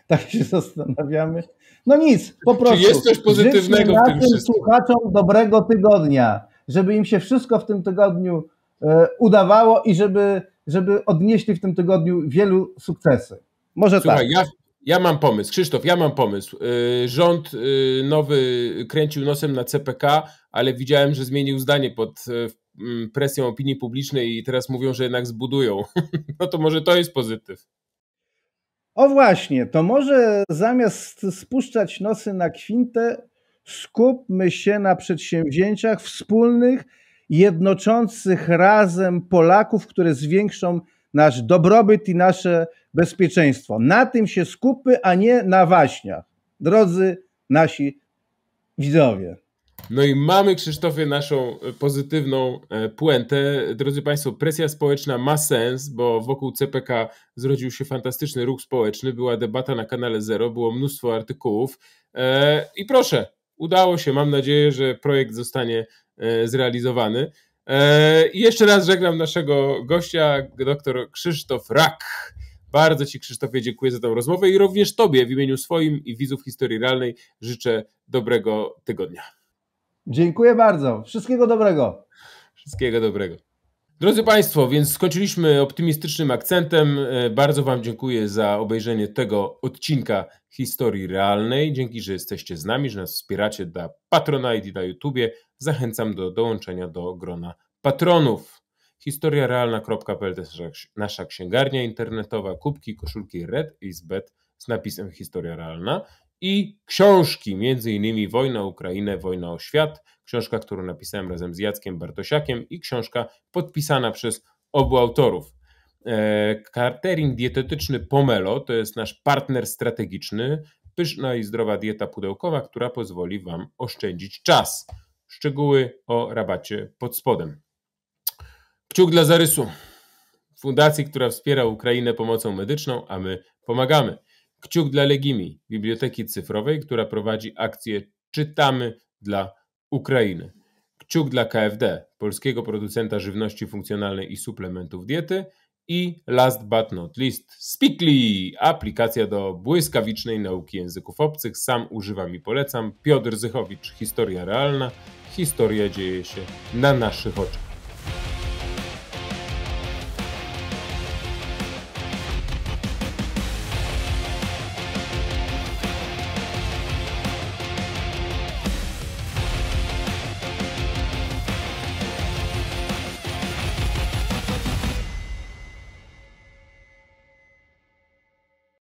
tak się zastanawiamy. No nic, po prostu. Czy jest coś pozytywnego w tym wszystkim? Słuchaczom dobrego tygodnia, żeby im się wszystko w tym tygodniu e, udawało i żeby żeby odnieśli w tym tygodniu wielu sukcesy. Może Słuchaj, tak. Ja... Ja mam pomysł, Krzysztof, ja mam pomysł. Y, rząd y, nowy kręcił nosem na CPK, ale widziałem, że zmienił zdanie pod y, mm, presją opinii publicznej i teraz mówią, że jednak zbudują. No to może to jest pozytyw. O właśnie, to może zamiast spuszczać nosy na kwintę, skupmy się na przedsięwzięciach wspólnych jednoczących razem Polaków, które zwiększą nasz dobrobyt i nasze bezpieczeństwo. Na tym się skupmy, a nie na waśniach. Drodzy nasi widzowie. No i mamy, Krzysztofie, naszą e, pozytywną e, puentę. Drodzy Państwo, presja społeczna ma sens, bo wokół CPK zrodził się fantastyczny ruch społeczny, była debata na kanale Zero, było mnóstwo artykułów. E, I proszę, udało się. Mam nadzieję, że projekt zostanie E, zrealizowany. E, I jeszcze raz żegnam naszego gościa, dr Krzysztof Rak. Bardzo Ci, Krzysztofie, dziękuję za tę rozmowę i również Tobie w imieniu swoim i widzów historii realnej życzę dobrego tygodnia. Dziękuję bardzo. Wszystkiego dobrego. Wszystkiego dobrego. Drodzy Państwo, więc skończyliśmy optymistycznym akcentem. E, bardzo Wam dziękuję za obejrzenie tego odcinka historii realnej. Dzięki, że jesteście z nami, że nas wspieracie na Patronite i na YouTubie. Zachęcam do dołączenia do grona patronów. historiarealna.pl to nasza księgarnia internetowa, kubki, koszulki Red i z napisem Historia Realna i książki, między innymi Wojna Ukrainę, Wojna o Świat, książka, którą napisałem razem z Jackiem Bartosiakiem i książka podpisana przez obu autorów. E, Catering dietetyczny Pomelo to jest nasz partner strategiczny, pyszna i zdrowa dieta pudełkowa, która pozwoli Wam oszczędzić czas. Szczegóły o rabacie pod spodem. Kciuk dla Zarysu, fundacji, która wspiera Ukrainę pomocą medyczną, a my pomagamy. Kciuk dla Legimi, biblioteki cyfrowej, która prowadzi akcję Czytamy dla Ukrainy. Kciuk dla KFD, polskiego producenta żywności funkcjonalnej i suplementów diety. I last but not least, Speakly, aplikacja do błyskawicznej nauki języków obcych. Sam używam i polecam. Piotr Zychowicz, historia realna. Historia dzieje się na naszych oczach.